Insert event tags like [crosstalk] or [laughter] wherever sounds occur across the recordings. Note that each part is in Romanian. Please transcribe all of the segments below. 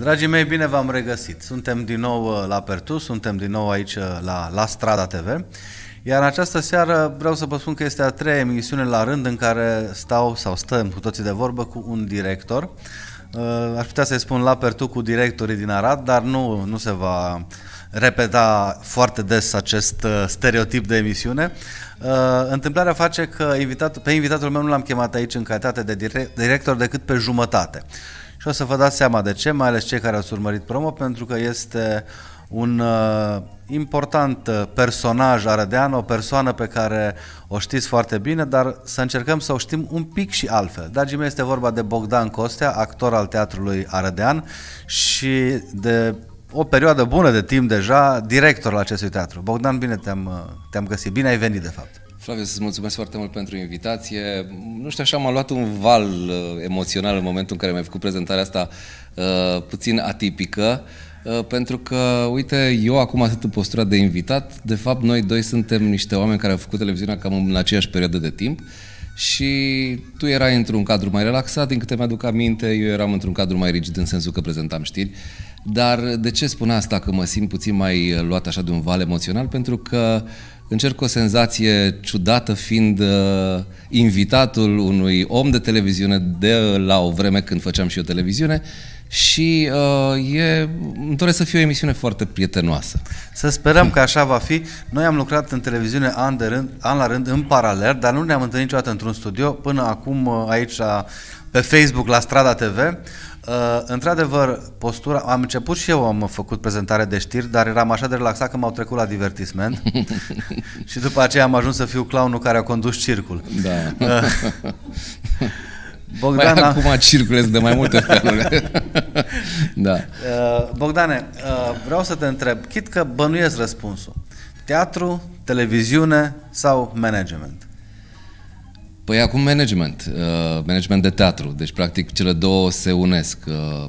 Dragii mei, bine v-am regăsit! Suntem din nou uh, la Pertu, suntem din nou aici uh, la, la Strada TV, iar în această seară vreau să vă spun că este a treia emisiune la rând în care stau sau stăm cu toții de vorbă cu un director. Uh, aș putea să-i spun la Pertu cu directorii din Arad, dar nu, nu se va repeta foarte des acest stereotip de emisiune. Întâmplarea face că invitat, pe invitatul meu nu l-am chemat aici în calitate de director decât pe jumătate și o să vă dați seama de ce, mai ales cei care ați urmărit promo, pentru că este un uh, important uh, personaj arădean, o persoană pe care o știți foarte bine, dar să încercăm să o știm un pic și altfel. Dragii mei, este vorba de Bogdan Costea, actor al Teatrului Arădean și de o perioadă bună de timp deja director al acestui teatru. Bogdan, bine te-am, uh, te-am găsit, bine ai venit de fapt. Flaviu, îți mulțumesc foarte mult pentru invitație. Nu știu, așa m-a luat un val uh, emoțional în momentul în care mi-ai făcut prezentarea asta uh, puțin atipică, uh, pentru că, uite, eu acum sunt în postura de invitat, de fapt noi doi suntem niște oameni care au făcut televiziunea cam în aceeași perioadă de timp și tu erai într-un cadru mai relaxat, din câte mi-aduc aminte, eu eram într-un cadru mai rigid în sensul că prezentam știri, dar de ce spun asta, că mă simt puțin mai luat așa de un val emoțional? Pentru că uh, încerc o senzație ciudată fiind uh, invitatul unui om de televiziune de la o vreme când făceam și eu televiziune și uh, e, îmi doresc să fie o emisiune foarte prietenoasă. Să sperăm că așa va fi. Noi am lucrat în televiziune an, de rând, an la rând în paralel, dar nu ne-am întâlnit niciodată într-un studio până acum uh, aici pe Facebook la Strada TV. Uh, într-adevăr, postura, am început și eu, am făcut prezentare de știri, dar eram așa de relaxat că m-au trecut la divertisment [laughs] și după aceea am ajuns să fiu clownul care a condus circul. Da. Uh, [laughs] Bogdan, mai păi acum circulez de mai multe feluri. [laughs] da. Uh, Bogdane, uh, vreau să te întreb, chit că bănuiesc răspunsul. Teatru, televiziune sau management? Păi acum management, uh, management de teatru, deci practic cele două se unesc. Uh,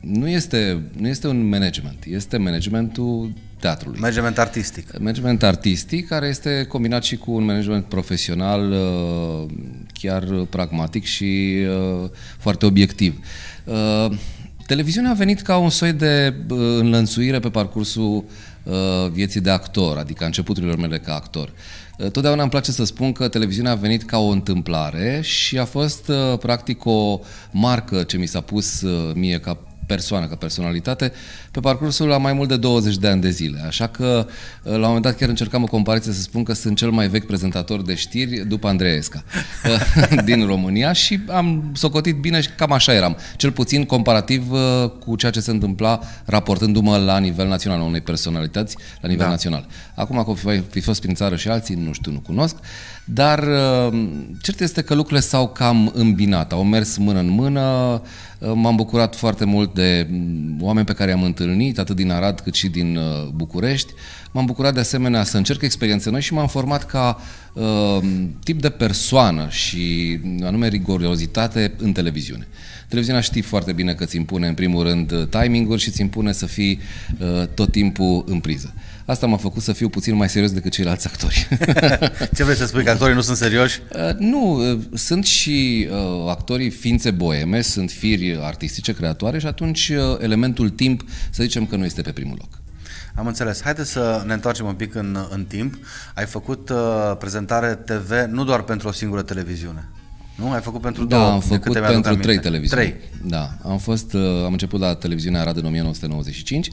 nu este, nu este un management, este managementul teatrului. Management artistic. Management artistic, care este combinat și cu un management profesional uh, chiar pragmatic și uh, foarte obiectiv. Uh, televiziunea a venit ca un soi de uh, înlănțuire pe parcursul uh, vieții de actor, adică începuturilor mele ca actor. Uh, Eh, totdeauna îmi place să spun că televiziunea a venit ca o întâmplare și a fost eh, practic o marcă ce mi s-a pus eh, mie ca persoană, ca personalitate, pe parcursul la mai mult de 20 de ani de zile. Așa că, uh, la un moment dat, chiar încercam o comparație să spun că sunt cel mai vechi prezentator de știri după Andreesca [laughs] uh, din România și am socotit bine și cam așa eram. Cel puțin comparativ uh, cu ceea ce se întâmpla raportându-mă la nivel național, unei personalități la nivel da. național. Acum, că fi fost prin țară și alții, nu știu, nu cunosc. Uh, dar uh, cert este că lucrurile s-au cam îmbinat, au mers mână în mână, uh, m-am bucurat foarte mult de mm, oameni pe care i-am întâlnit, atât din Arad cât și din uh, București. M-am bucurat de asemenea să încerc experiențe noi și m-am format ca uh, tip de persoană și mm, anume rigoriozitate în televiziune. Televiziunea știi foarte bine că ți impune în primul rând timinguri și ți impune să fii uh, tot timpul în priză. Asta m-a făcut să fiu puțin mai serios decât ceilalți actori. [laughs] Ce vrei să spui, că actorii nu sunt serioși? Uh, nu, uh, sunt și uh, actorii ființe boeme, sunt firi artistice, creatoare și atunci uh, elementul timp, să zicem că nu este pe primul loc. Am înțeles. Haideți să ne întoarcem un pic în, în timp. Ai făcut uh, prezentare TV nu doar pentru o singură televiziune. Nu? Ai făcut pentru da, două, am făcut pentru trei televiziuni. Trei. Da, am fost, uh, am început la televiziunea Arad în 1995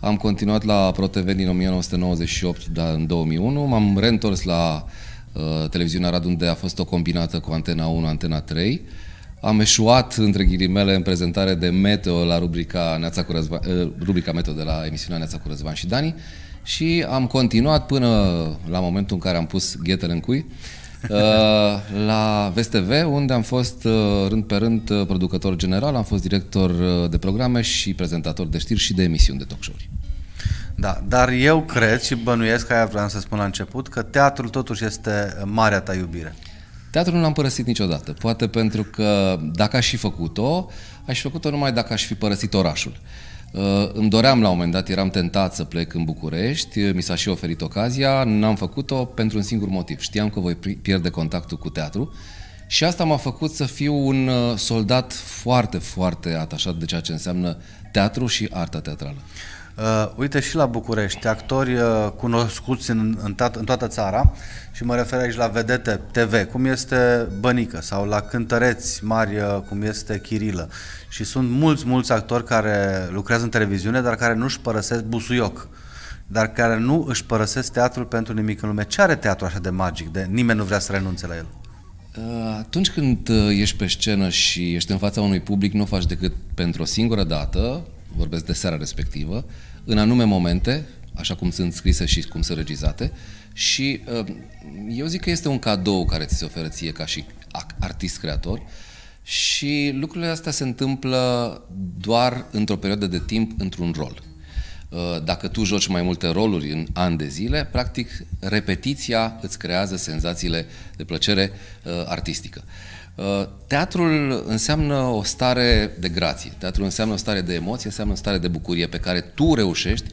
am continuat la ProTV din 1998, dar în 2001. M-am reîntors la uh, televiziunea Rad, unde a fost o combinată cu Antena 1, Antena 3. Am eșuat, între ghilimele, în prezentare de Meteo la rubrica, Neața cu Răzvan, uh, rubrica Meteo de la emisiunea Neața cu Răzvan și Dani și am continuat până la momentul în care am pus ghetele în cui Uh, la VSTV, unde am fost uh, rând pe rând uh, producător general, am fost director de programe și prezentator de știri și de emisiuni de talk show-uri. Da, dar eu cred și bănuiesc, că aia vreau să spun la început, că teatrul totuși este marea ta iubire. Teatrul nu l-am părăsit niciodată. Poate pentru că dacă aș fi făcut-o, aș fi făcut-o numai dacă aș fi părăsit orașul. Uh, îmi doream la un moment dat, eram tentat să plec în București, mi s-a și oferit ocazia, n-am făcut-o pentru un singur motiv. Știam că voi pierde contactul cu teatru și asta m-a făcut să fiu un uh, soldat foarte, foarte atașat de ceea ce înseamnă teatru și arta teatrală. Uh, uite și la București, actori uh, cunoscuți în, în, tat, în toată țara și mă refer aici la vedete TV, cum este Bănică sau la cântăreți mari, uh, cum este Chirilă. Și sunt mulți, mulți actori care lucrează în televiziune, dar care nu își părăsesc busuioc, dar care nu își părăsesc teatrul pentru nimic în lume. Ce are teatrul așa de magic, de nimeni nu vrea să renunțe la el? Uh, atunci când uh, ești pe scenă și ești în fața unui public, nu o faci decât pentru o singură dată, vorbesc de seara respectivă, în anume momente, așa cum sunt scrise și cum sunt regizate, și uh, eu zic că este un cadou care ți se oferă ție ca și artist creator și lucrurile astea se întâmplă doar într-o perioadă de timp, într-un rol. Uh, dacă tu joci mai multe roluri în ani de zile, practic repetiția îți creează senzațiile de plăcere uh, artistică. Uh, teatrul înseamnă o stare de grație, teatrul înseamnă o stare de emoție, înseamnă o stare de bucurie pe care tu reușești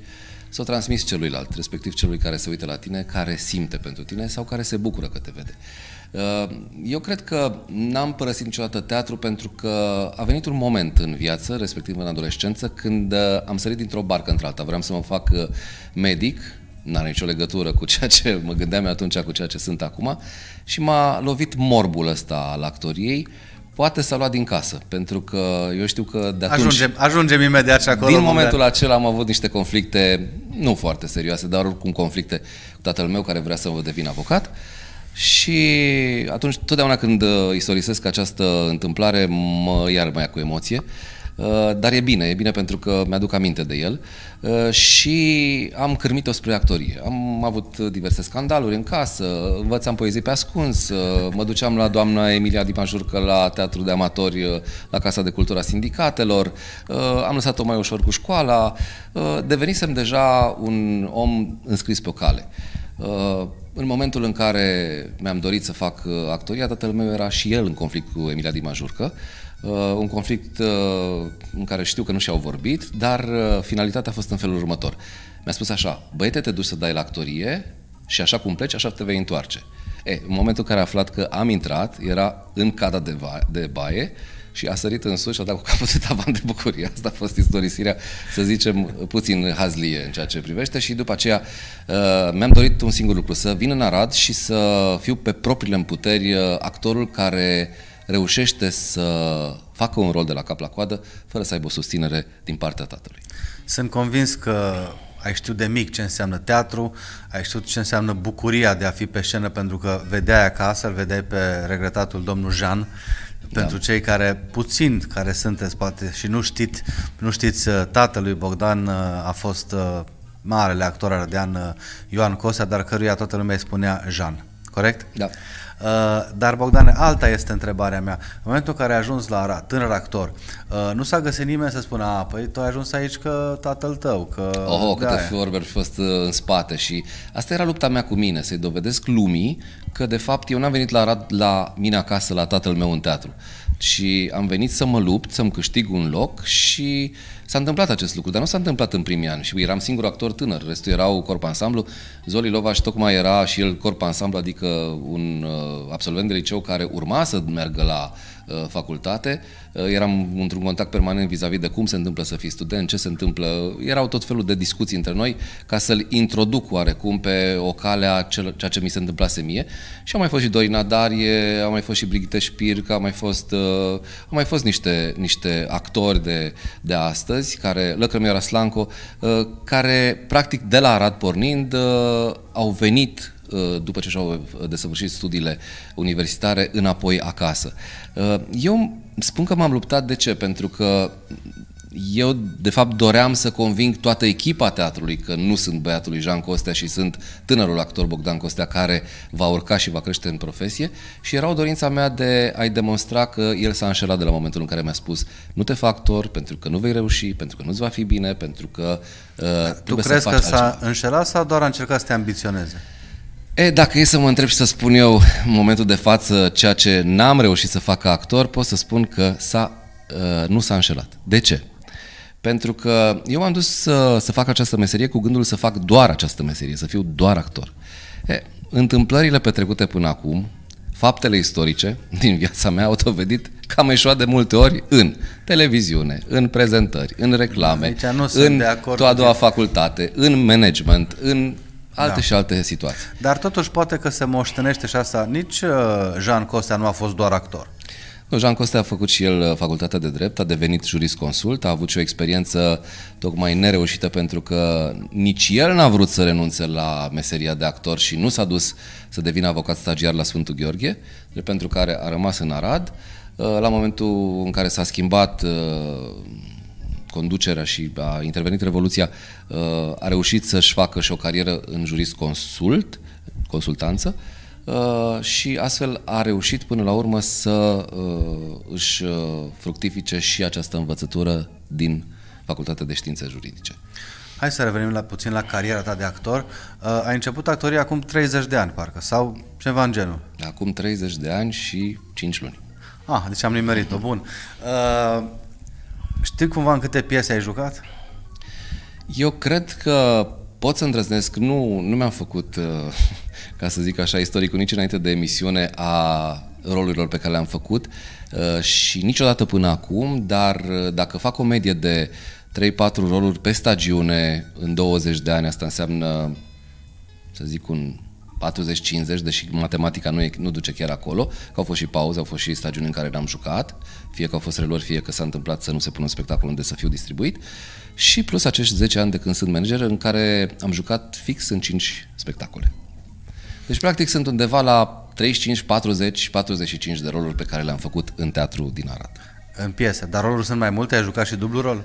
să o transmiți celuilalt, respectiv celui care se uită la tine, care simte pentru tine sau care se bucură că te vede. Uh, Uh, eu cred că n-am părăsit niciodată teatru pentru că a venit un moment în viață, respectiv în adolescență, când uh, am sărit dintr-o barcă într-alta. Vreau să mă fac uh, medic, n-are nicio legătură cu ceea ce mă gândeam atunci, cu ceea ce sunt acum, și m-a lovit morbul ăsta al actoriei, poate s-a luat din casă, pentru că eu știu că de atunci... Ajungem, ajungem imediat și acolo. Din momentul unde... acela am avut niște conflicte, nu foarte serioase, dar oricum conflicte cu tatăl meu care vrea să vă devin avocat, uh, și atunci, totdeauna când uh, istorisesc această întâmplare, mă iar mai cu emoție. Uh, dar e bine, e bine pentru că mi-aduc aminte de el uh, și am cârmit-o spre actorie. Am avut diverse scandaluri în casă, învățam poezii pe ascuns, mă duceam la doamna Emilia Dimajurcă la Teatru de Amatori la Casa de Cultura Sindicatelor, am lăsat-o mai ușor cu școala, devenisem deja un om înscris pe o cale în momentul în care mi-am dorit să fac uh, actoria, tatăl meu era și el în conflict cu Emilia Dimajurcă, uh, un conflict uh, în care știu că nu și-au vorbit, dar finalitatea a fost în felul următor. Mi-a spus așa, băiete, te duci să dai la actorie și așa cum pleci, așa te vei întoarce. E, în momentul în care a aflat că am intrat, era în cada de, va- de baie, și a sărit în sus și a dat cu capul de tavan de bucurie. Asta a fost istorisirea, să zicem, puțin hazlie în ceea ce privește și după aceea uh, mi-am dorit un singur lucru, să vin în Arad și să fiu pe propriile puteri uh, actorul care reușește să facă un rol de la cap la coadă fără să aibă o susținere din partea tatălui. Sunt convins că ai știut de mic ce înseamnă teatru, ai știut ce înseamnă bucuria de a fi pe scenă pentru că vedeai acasă, îl vedeai pe regretatul domnul Jean, pentru da. cei care puțin care sunteți poate și nu știți, nu știți uh, tatălui Bogdan uh, a fost uh, marele actor ardean Ioan Cosa, dar căruia toată lumea îi spunea Jean, corect? Da. Uh, dar, Bogdane, alta este întrebarea mea. În momentul în care ai ajuns la Arad, tânăr actor, uh, nu s-a găsit nimeni să spună, a, păi tu ai ajuns aici că tatăl tău, că... Oh, câte vorbe ar fi fost uh, în spate și asta era lupta mea cu mine, să-i dovedesc lumii că, de fapt, eu n-am venit la Arad la mine acasă, la tatăl meu în teatru. Și am venit să mă lupt, să-mi câștig un loc și uh, S-a întâmplat acest lucru, dar nu s-a întâmplat în primii ani și eram singur actor tânăr, restul erau corp ansamblu. Zoli Lovaș tocmai era și el corp ansamblu, adică un uh, absolvent de liceu care urma să meargă la uh, Uh, facultate. Uh, eram într-un contact permanent vis-a-vis de cum se întâmplă să fii student, ce se întâmplă. Erau tot felul de discuții între noi ca să-l introduc oarecum pe o cale a ceea ce mi se întâmplase mie. Și am mai fost și Dorina Darie, a mai fost și Brigitte spirca, am mai fost, uh, au mai fost niște, niște actori de, de astăzi, care, Lăcrămioara Slanco, care practic de la Arad pornind au venit Uh, după ce și-au uh, desăvârșit studiile universitare, înapoi acasă. Uh, eu spun că m-am luptat de ce? Pentru că eu, de fapt, doream să conving toată echipa teatrului că nu sunt băiatul lui Jean Costea și sunt tânărul actor Bogdan Costea care va urca și va crește în profesie și era o dorința mea de a-i demonstra că el s-a înșelat de la momentul în care mi-a spus nu te fac actor pentru că nu vei reuși, pentru că nu-ți va fi bine, pentru că uh, Tu crezi să faci că s-a înșelat sau doar a încercat să te ambiționeze? E, dacă e să mă întreb și să spun eu în momentul de față ceea ce n-am reușit să fac ca actor, pot să spun că s-a, uh, nu s-a înșelat. De ce? Pentru că eu am dus să, să fac această meserie cu gândul să fac doar această meserie, să fiu doar actor. E, întâmplările petrecute până acum, faptele istorice din viața mea au dovedit că am ieșuat de multe ori în televiziune, în prezentări, în reclame, în de acord toată a doua facultate, în management, în Alte da. și alte situații. Dar totuși poate că se moștenește și asta. Nici uh, Jean Costea nu a fost doar actor. Nu, Jean Costea a făcut și el uh, facultatea de drept, a devenit jurisconsult, a avut și o experiență tocmai nereușită pentru că nici el n-a vrut să renunțe la meseria de actor și nu s-a dus să devină avocat stagiar la Sfântul Gheorghe, pentru care a rămas în Arad. Uh, la momentul în care s-a schimbat conducerea și a intervenit Revoluția, uh, a reușit să-și facă și o carieră în jurist consult, consultanță, uh, și astfel a reușit până la urmă să uh, își fructifice și această învățătură din Facultatea de Științe Juridice. Hai să revenim la puțin la cariera ta de actor. Uh, ai început actoria acum 30 de ani, parcă, sau ceva în genul. Acum 30 de ani și 5 luni. Ah, deci am nimerit-o. Bun. Uh, Știi cumva în câte piese ai jucat? Eu cred că pot să îndrăznesc, nu, nu mi-am făcut, uh, [laughs] ca să zic așa, istoricul nici înainte de emisiune a rolurilor pe care le-am făcut uh, și niciodată până acum, dar uh, dacă fac o medie de 3-4 roluri pe stagiune în 20 de ani, asta înseamnă, să zic, un 40-50, deși matematica nu, e, nu duce chiar acolo, că au fost și pauze, au fost și stagiuni în care n-am jucat, fie că au fost reluări, fie că s-a întâmplat să nu se pună un spectacol unde să fiu distribuit, și plus acești 10 ani de când sunt manager, în care am jucat fix în 5 spectacole. Deci, practic, sunt undeva la 35, 40, 45 de roluri pe care le-am făcut în teatru din Arad. În piese, dar roluri sunt mai multe, ai jucat și dublu rol?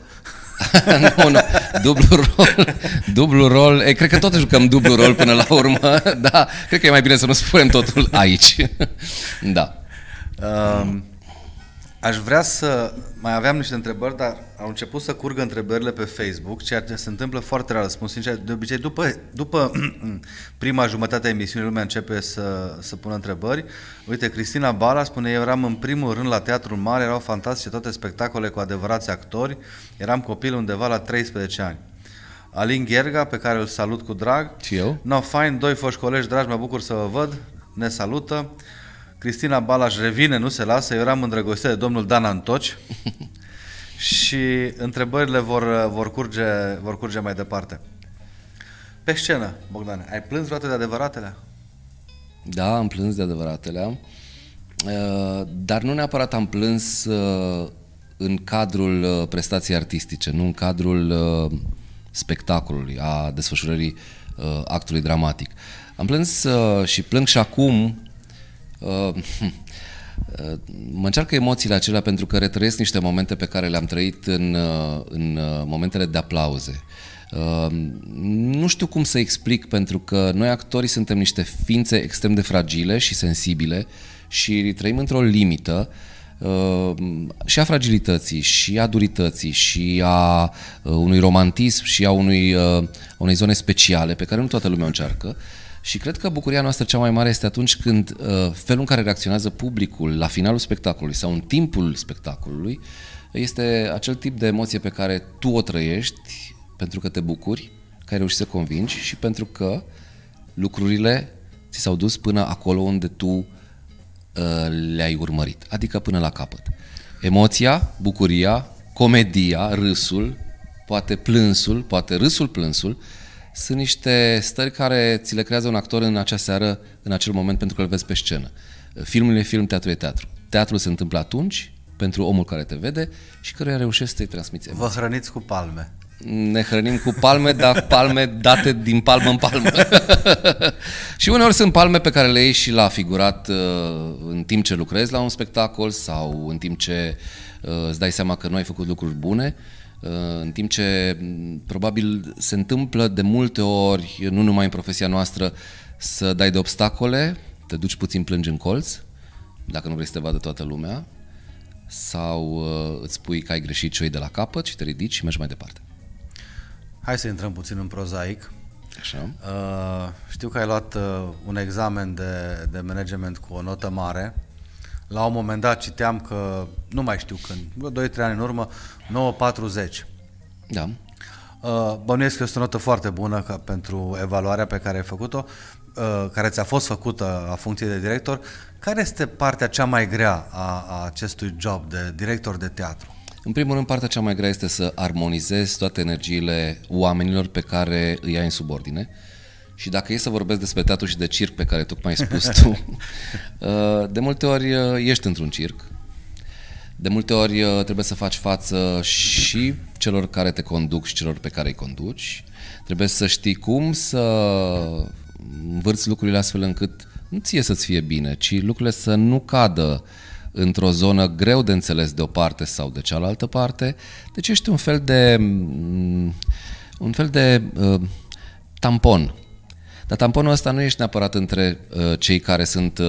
[laughs] nu, nu, dublu rol, dublu rol, e, cred că tot jucăm dublu rol până la urmă, [laughs] da, cred că e mai bine să nu spunem totul aici, [laughs] da. Um, Aș vrea să... Mai aveam niște întrebări, dar au început să curgă întrebările pe Facebook, ceea ce se întâmplă foarte rar, spun sincer. De obicei, după, după [clears throat] prima jumătate a emisiunii, lumea începe să, să pună întrebări. Uite, Cristina Bala spune, eu eram în primul rând la Teatrul Mare, erau fantastice toate spectacole cu adevărați actori, eram copil undeva la 13 ani. Alin Gherga, pe care îl salut cu drag. Și eu. No, fain, doi foști colegi dragi, mă bucur să vă văd, ne salută. Uh, Cristina Balaș revine, nu se lasă. Eu eram îndrăgostită de domnul Dan Antoci [laughs] și întrebările vor, vor, curge, vor curge mai departe. Pe scenă, Bogdan, ai plâns vreodată de adevăratele? Da, am plâns de adevăratele, uh, dar nu neapărat am plâns uh, în cadrul uh, prestației artistice, nu în cadrul spectacolului, a desfășurării actului dramatic. Am plâns și plâng și acum mă încearcă emoțiile acelea pentru că retrăiesc niște momente pe care le-am trăit în, uh, în uh, momentele de aplauze. Uh, nu știu cum să explic pentru că noi actorii suntem niște ființe extrem de fragile și sensibile și trăim într-o limită și a fragilității, și a durității, și a unui romantism, și a unui, unei zone speciale pe care nu toată lumea o încearcă. Uh, și cred că bucuria noastră cea mai mare este atunci când uh, felul în care reacționează publicul la finalul spectacolului sau în timpul spectacolului este acel tip de emoție pe care tu o trăiești pentru că te bucuri, că ai reușit să convingi și pentru că lucrurile ți s-au dus până acolo unde tu uh, le-ai urmărit, adică până la capăt. Emoția, bucuria, comedia, râsul, poate plânsul, poate râsul, plânsul, sunt niște stări care ți le creează un actor în acea seară, în acel moment, pentru că îl vezi pe scenă. Filmul e film, teatru e teatru. Teatrul se întâmplă atunci, pentru omul care te vede și care reușește să-i transmiți emoții. Vă hrăniți cu palme. Ne hrănim cu palme, dar palme date din palmă în palmă. [laughs] și uneori sunt palme pe care le iei și la figurat uh, în timp ce lucrezi la un spectacol sau în timp ce uh, îți dai seama că nu ai făcut lucruri bune în timp ce probabil se întâmplă de multe ori, nu numai în profesia noastră, să dai de obstacole, te duci puțin plângi în colț, dacă nu vrei să te vadă toată lumea, sau uh, îți spui că ai greșit și de la capăt și te ridici și mergi mai departe. Hai să intrăm puțin în prozaic. Așa. Uh, știu că ai luat uh, un examen de, de management cu o notă mare. La un moment dat citeam că, nu mai știu când, 2-3 ani în urmă, 9.40. Da. Uh, bănuiesc că este o notă foarte bună ca pentru evaluarea pe care ai făcut-o, uh, care ți-a fost făcută a funcției de director. Care este partea cea mai grea a, a acestui job de director de teatru? În primul rând, partea cea mai grea este să armonizezi toate energiile oamenilor pe care îi ai în subordine. Uh, și dacă e să vorbesc despre teatru și de circ pe care tocmai ai spus tu, [laughs] uh, de multe ori uh, ești într-un circ, de multe ori uh, trebuie să faci față și celor care te conduc și celor pe care îi conduci. Trebuie să știi cum să învârți lucrurile astfel încât nu ție să-ți fie bine, ci lucrurile să nu cadă într-o zonă greu de înțeles de o parte sau de cealaltă parte. Deci ești un fel de mm, un fel de uh, tampon dar tamponul ăsta nu ești neapărat între uh, cei care sunt uh,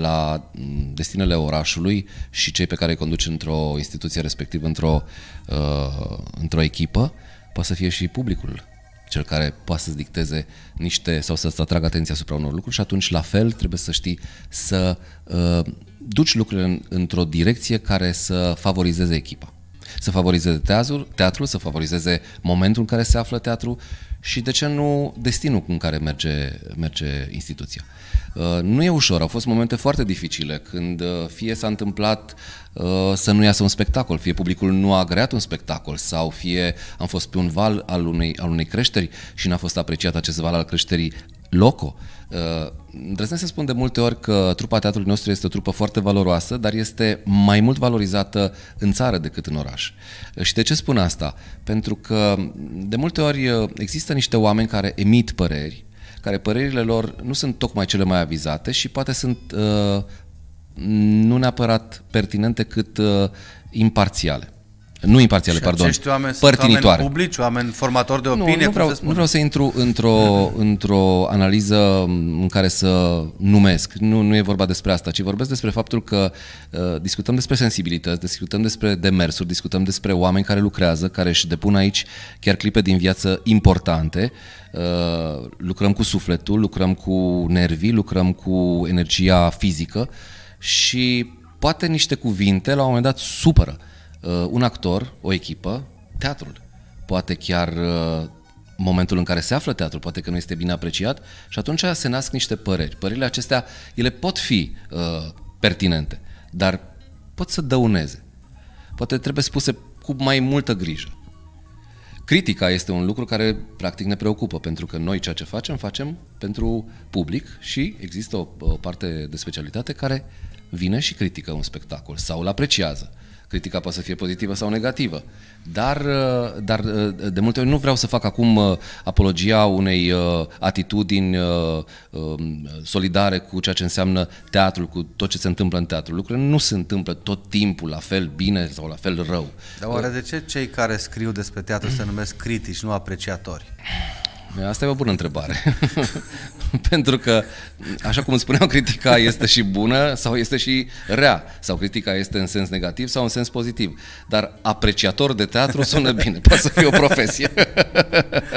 la mm, destinele orașului și cei pe care îi conduci într-o instituție respectivă, într-o, uh, într-o echipă, poate să fie și publicul cel care poate să-ți dicteze niște sau să-ți atragă atenția asupra unor lucruri și atunci la fel trebuie să știi să uh, duci lucrurile în, într-o direcție care să favorizeze echipa. Să favorizeze teazul, teatrul, să favorizeze momentul în care se află teatrul și de ce nu destinul cu care merge, merge instituția. Uh, nu e ușor, au fost momente foarte dificile când uh, fie s-a întâmplat uh, să nu iasă un spectacol, fie publicul nu a agreat un spectacol sau fie am fost pe un val al unei, al unei creșteri și n-a fost apreciat acest val al creșterii loco Uh, îndrăznesc să spun de multe ori că trupa teatrului nostru este o trupă foarte valoroasă, dar este mai mult valorizată în țară decât în oraș. Uh, și de ce spun asta? Pentru că de multe ori uh, există niște oameni care emit păreri, care părerile lor nu sunt tocmai cele mai avizate și poate sunt uh, nu neapărat pertinente cât uh, imparțiale. Nu imparțiale, pardon. oameni părtinitoare. sunt oameni publici, oameni formatori de opinie. Nu, nu, vreau, nu vreau să intru într-o, mm-hmm. într-o analiză în care să numesc. Nu, nu e vorba despre asta, ci vorbesc despre faptul că uh, discutăm despre sensibilități, discutăm despre demersuri, discutăm despre oameni care lucrează, care își depun aici chiar clipe din viață importante. Uh, lucrăm cu sufletul, lucrăm cu nervii, lucrăm cu energia fizică și poate niște cuvinte la un moment dat supără. Uh, Uh, un actor, o echipă, teatrul. Poate chiar uh, momentul în care se află teatrul, poate că nu este bine apreciat și atunci se nasc niște păreri. Părerile acestea, ele pot fi uh, pertinente, dar pot să dăuneze. Poate trebuie spuse cu mai multă grijă. Critica este un lucru care practic ne preocupă, pentru că noi ceea ce facem, facem pentru public și există o, o parte de specialitate care vine și critică un spectacol sau îl apreciază critica poate să fie pozitivă sau negativă. Dar, uh, dar uh, de multe ori nu vreau să fac acum uh, apologia unei atitudini um, solidare cu ceea ce înseamnă teatrul, cu tot ce se întâmplă în teatru. Lucrurile nu se întâmplă tot timpul la fel bine sau la fel rău. Dar oare de ce cei care scriu despre teatru se numesc critici, nu apreciatori? Da, asta e o bună întrebare. [laughs] Pentru că, așa cum spuneam, critica este și bună sau este și rea. Sau critica este în sens negativ sau în sens pozitiv. Dar apreciator de teatru sună bine. [laughs] Poate să fie o profesie.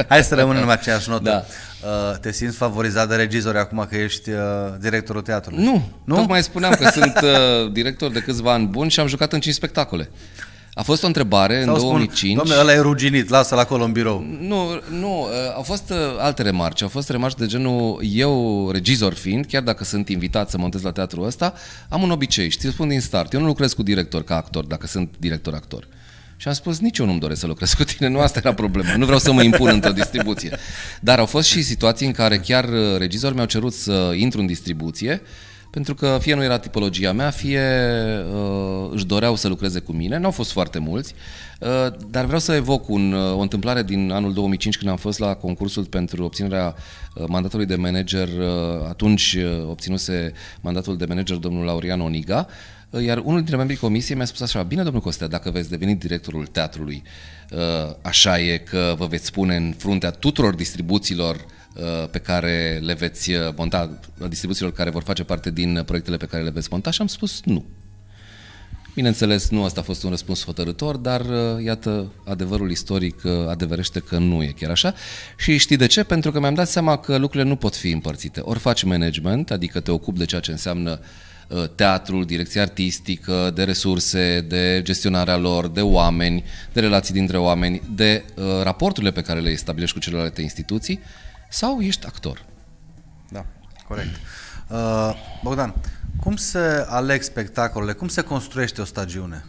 Hai să rămânem în aceeași notă. Da. Uh, te simți favorizat de regizori acum că ești uh, directorul teatrului? Nu, nu. Tocmai spuneam că sunt uh, director de câțiva ani buni și am jucat în 5 spectacole. A fost o întrebare Sau în 2005. Domnule, ăla e ruginit, lasă-l acolo în birou. Nu, nu, ă, au fost ă, alte remarci. Au fost remarci de genul, eu, regizor fiind, chiar dacă sunt invitat să montez la teatrul ăsta, am un obicei, ți-l spun din start. Eu nu lucrez cu director ca actor, dacă sunt director-actor. Și am spus, nici eu nu-mi doresc să lucrez cu tine, nu asta era problema, nu vreau să mă impun într-o distribuție. Dar au fost și situații în care chiar ă, regizori mi-au cerut să intru în distribuție pentru că fie nu era tipologia mea, fie uh, își doreau să lucreze cu mine, n-au fost foarte mulți, uh, dar vreau să evoc un, uh, o întâmplare din anul 2005 când am fost la concursul pentru obținerea uh, mandatului de manager, uh, atunci uh, obținuse mandatul de manager domnul Laurian Oniga, uh, iar unul dintre membrii comisiei mi-a spus așa, bine domnul Costea, dacă veți deveni directorul teatrului, uh, așa e că vă veți pune în fruntea tuturor distribuțiilor uh, Uh, pe care le veți uh, monta, distribuțiilor care vor face parte din uh, proiectele pe care le veți monta și am spus nu. Bineînțeles, nu asta a fost un răspuns hotărător, dar iată, adevărul istoric adeverește că nu e chiar așa. Și știi de ce? Pentru că mi-am dat seama că lucrurile nu pot fi împărțite. Ori faci management, adică te ocupi de ceea ce înseamnă teatrul, direcția artistică, de resurse, de gestionarea lor, de oameni, de relații dintre oameni, de raporturile pe care le stabilești cu celelalte instituții, sau ești actor. Da, corect. Uh, Bogdan, cum se aleg spectacolele? Cum se construiește o stagiune?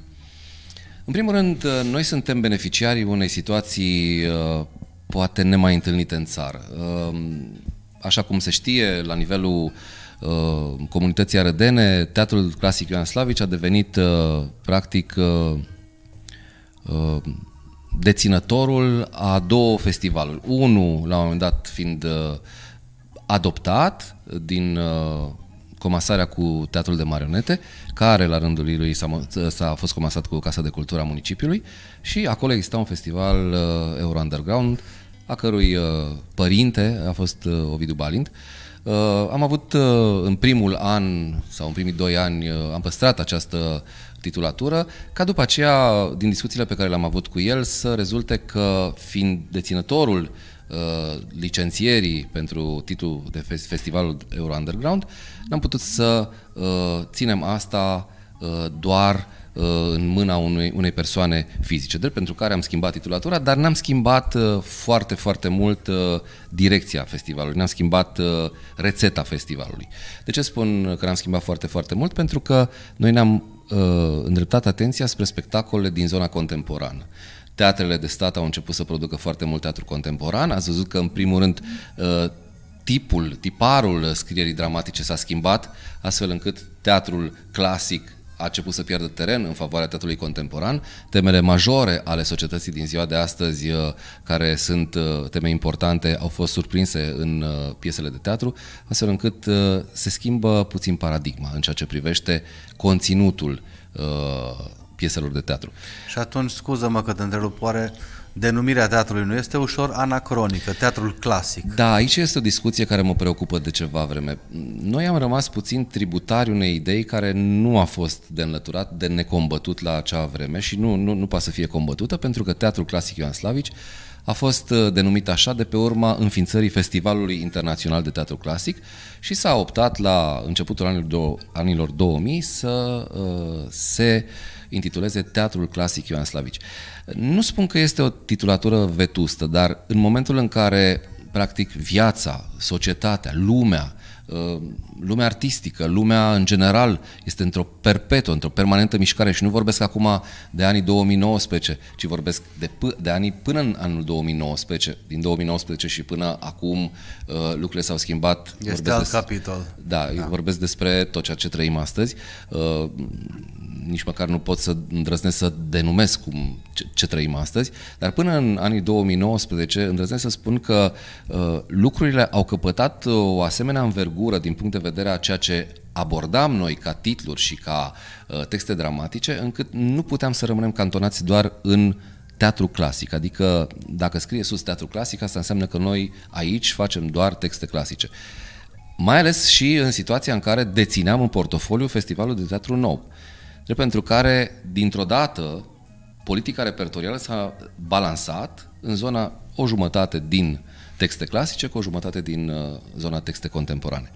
În primul rând, uh, noi suntem beneficiarii unei situații uh, poate nemai întâlnite în țară. Uh, așa cum se știe, la nivelul uh, comunității arădene, teatrul clasic Ioan Slavici a devenit uh, practic uh, deținătorul a două festivaluri. Unul, la un moment dat, fiind uh, adoptat din uh, comasarea cu Teatrul de Marionete, care la rândul lui s-a, fost comasat cu Casa de Cultură a municipiului și acolo exista un festival uh, Euro Underground, a cărui părinte a fost Ovidiu Balint. Am avut în primul an sau în primii doi ani, am păstrat această titulatură, ca după aceea, din discuțiile pe care le-am avut cu el, să rezulte că, fiind deținătorul uh, licențierii pentru titlul de fest- festivalul Euro Underground, n-am putut să uh, ținem asta uh, doar uh, în mâna unei, unei persoane fizice, drept pentru care am schimbat titulatura, dar n-am schimbat uh, foarte, foarte mult uh, direcția festivalului, n-am schimbat uh, rețeta festivalului. De ce spun că n-am schimbat foarte, foarte mult? Pentru că noi ne-am Uh, îndreptat atenția spre spectacole din zona contemporană. Teatrele de stat au început să producă foarte mult teatru contemporan. Ați văzut că, în primul rând, uh, tipul, tiparul scrierii dramatice s-a schimbat, astfel încât teatrul clasic a început să pierdă teren în favoarea teatrului contemporan. Temele majore ale societății din ziua de astăzi, uh, care sunt uh, teme importante, au fost surprinse în uh, piesele de teatru, astfel încât se schimbă puțin paradigma în ceea ce privește conținutul pieselor de teatru. Și atunci, scuză-mă că te întrerup, oare denumirea teatrului nu este ușor anacronică, teatrul clasic. Da, aici este o discuție care mă preocupă de ceva vreme. Noi am rămas puțin tributari unei idei care nu a fost de înlăturat, de necombătut la acea vreme și nu, nu, nu poate să fie combătută, pentru că teatrul clasic Ioan Slavici a fost uh, denumit așa de pe urma înființării Festivalului Internațional de Teatru Clasic și s-a optat la începutul anilor, anilor 2000 să uh, se intituleze Teatrul Clasic Ioan Slavici. Nu spun că este o titulatură vetustă, dar în momentul în care practic viața, societatea, lumea Uh, lumea artistică, lumea în general este într-o perpetuă, într-o permanentă mișcare și nu vorbesc acum de anii 2019, ci vorbesc de, de anii până în anul 2019. Din 2019 și până acum uh, lucrurile s-au schimbat. Este vorbesc alt des... capitol. Da, da, vorbesc despre tot ceea ce trăim astăzi. Uh, nici măcar nu pot să îndrăznesc să denumesc cum, ce, ce trăim astăzi, dar până în anii 2019 îndrăznesc să spun că uh, lucrurile au căpătat uh, o asemenea învergură din punct de vedere a ceea ce abordam noi ca titluri și ca uh, texte dramatice, încât nu puteam să rămânem cantonați doar în teatru clasic, adică dacă scrie sus teatru clasic, asta înseamnă că noi aici facem doar texte clasice. Mai ales și în situația în care dețineam în portofoliu Festivalul de Teatru Nou drept pentru care, dintr-o dată, politica repertorială s-a balansat în zona o jumătate din texte clasice cu o jumătate din uh, zona texte contemporane.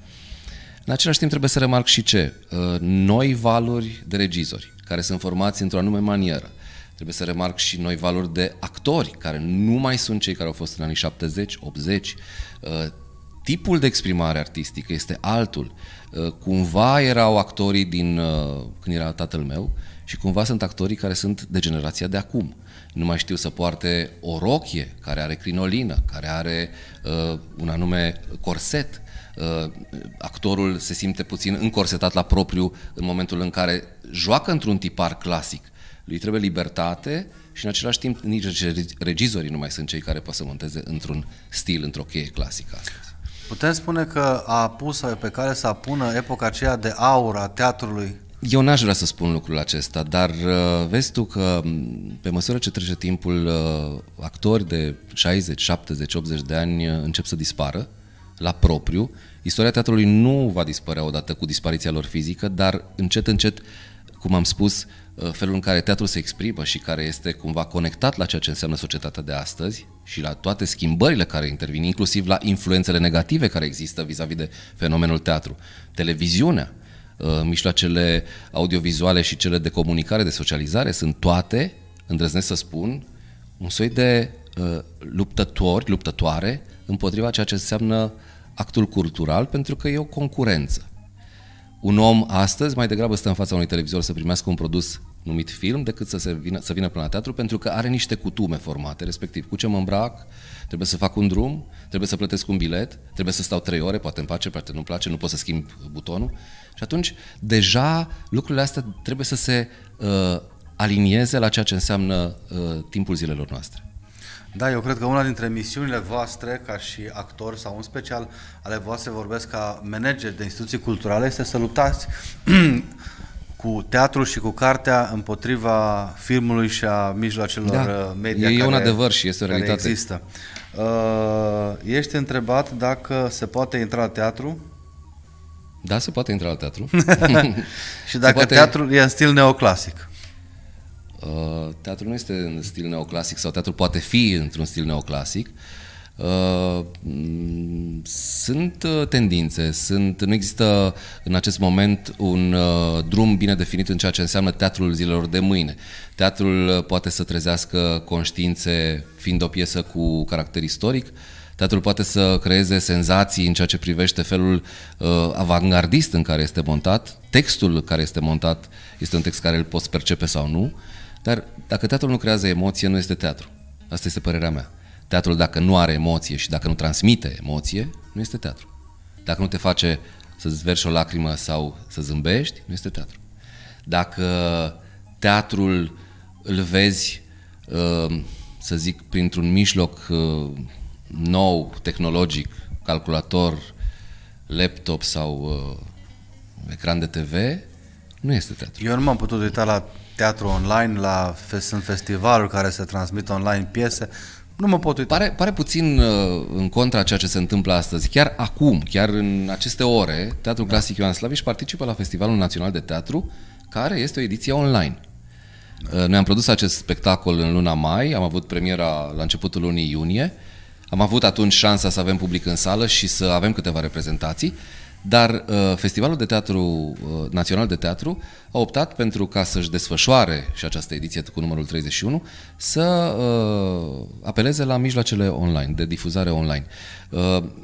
În același timp trebuie să remarc și ce? Uh, noi valori de regizori, care sunt formați într-o anume manieră. Trebuie să remarc și noi valori de actori, care nu mai sunt cei care au fost în anii 70, 80. Uh, tipul de exprimare artistică este altul. Uh, cumva erau actorii din uh, când era tatăl meu și cumva sunt actorii care sunt de generația de acum. Nu mai știu să poarte o rochie care are crinolină, care are uh, un anume corset. Uh, actorul se simte puțin încorsetat la propriu în momentul în care joacă într-un tipar clasic. Lui trebuie libertate și în același timp nici regizorii nu mai sunt cei care pot să monteze într-un stil, într-o cheie clasică. Astăzi. Putem spune că a pus pe care să pună epoca aceea de aur a teatrului eu n-aș vrea să spun lucrul acesta, dar uh, vezi tu că pe măsură ce trece timpul, uh, actori de 60, 70, 80 de ani uh, încep să dispară la propriu. Istoria teatrului nu va dispărea odată cu dispariția lor fizică, dar încet, încet, cum am spus, Uh, felul în care teatrul se exprimă și care este cumva conectat la ceea ce înseamnă societatea de astăzi și la toate schimbările care intervin, inclusiv la influențele negative care există vis-a-vis de fenomenul teatru. Televiziunea, uh, mijloacele audiovizuale și cele de comunicare, de socializare sunt toate, îndrăznesc să spun, un soi de uh, luptători, luptătoare împotriva ceea ce înseamnă actul cultural, pentru că e o concurență un om astăzi mai degrabă stă în fața unui televizor să primească un produs numit film decât să, se vină, să vină până la teatru pentru că are niște cutume formate, respectiv cu ce mă îmbrac, trebuie să fac un drum, trebuie să plătesc un bilet, trebuie să stau trei ore, poate îmi place, poate nu-mi place, nu pot să schimb butonul și atunci deja lucrurile astea trebuie să se uh, alinieze la ceea ce înseamnă uh, timpul zilelor noastre. Da, eu cred că una dintre misiunile voastre, ca și actor sau în special ale voastre, vorbesc ca manager de instituții culturale, este să luptați [clears throat] cu teatru și cu cartea împotriva filmului și a mijloacelor da, uh, media. E care, un adevăr și este o realitate. Există. Uh, ești întrebat dacă se poate intra la teatru? Da, se poate intra la teatru. [laughs] [laughs] și dacă poate... teatrul e în stil neoclasic. Uh, teatrul nu este în stil neoclasic sau teatrul poate fi într-un stil neoclasic. Uh, mm, sunt uh, tendințe, sunt, nu există în acest moment un uh, drum bine definit în ceea ce înseamnă teatrul zilelor de mâine. Teatrul uh, poate să trezească conștiințe fiind o piesă cu caracter istoric, teatrul poate să creeze senzații în ceea ce privește felul uh, avangardist în care este montat, textul care este montat este un text care îl poți percepe sau nu, uh, dar dacă teatrul nu creează emoție, nu este teatru. Asta este părerea mea. Teatrul, dacă nu are emoție și dacă nu transmite emoție, nu este teatru. Dacă nu te face să-ți verși o lacrimă sau să zâmbești, nu este teatru. Dacă teatrul îl vezi, uh, să zic, printr-un mijloc uh, nou, tehnologic, calculator, laptop sau uh, ecran de TV, nu este teatru. Eu nu m-am putut uita la teatru online, la, sunt festivaluri care se transmit online piese, nu mă pot uita. Pare, pare puțin uh, în contra ceea ce se întâmplă astăzi. Chiar acum, chiar în aceste ore, Teatrul da. Clasic Ioan slaviș participă la Festivalul Național de Teatru, care este o ediție online. Da. Uh, noi am produs acest spectacol în luna mai, am avut premiera la începutul lunii iunie, am avut atunci șansa să avem public în sală și să avem câteva reprezentații. Dar uh, Festivalul de Teatru uh, Național de Teatru a optat pentru ca să-și desfășoare și această ediție cu numărul 31 să uh, apeleze la mijloacele online, de difuzare online.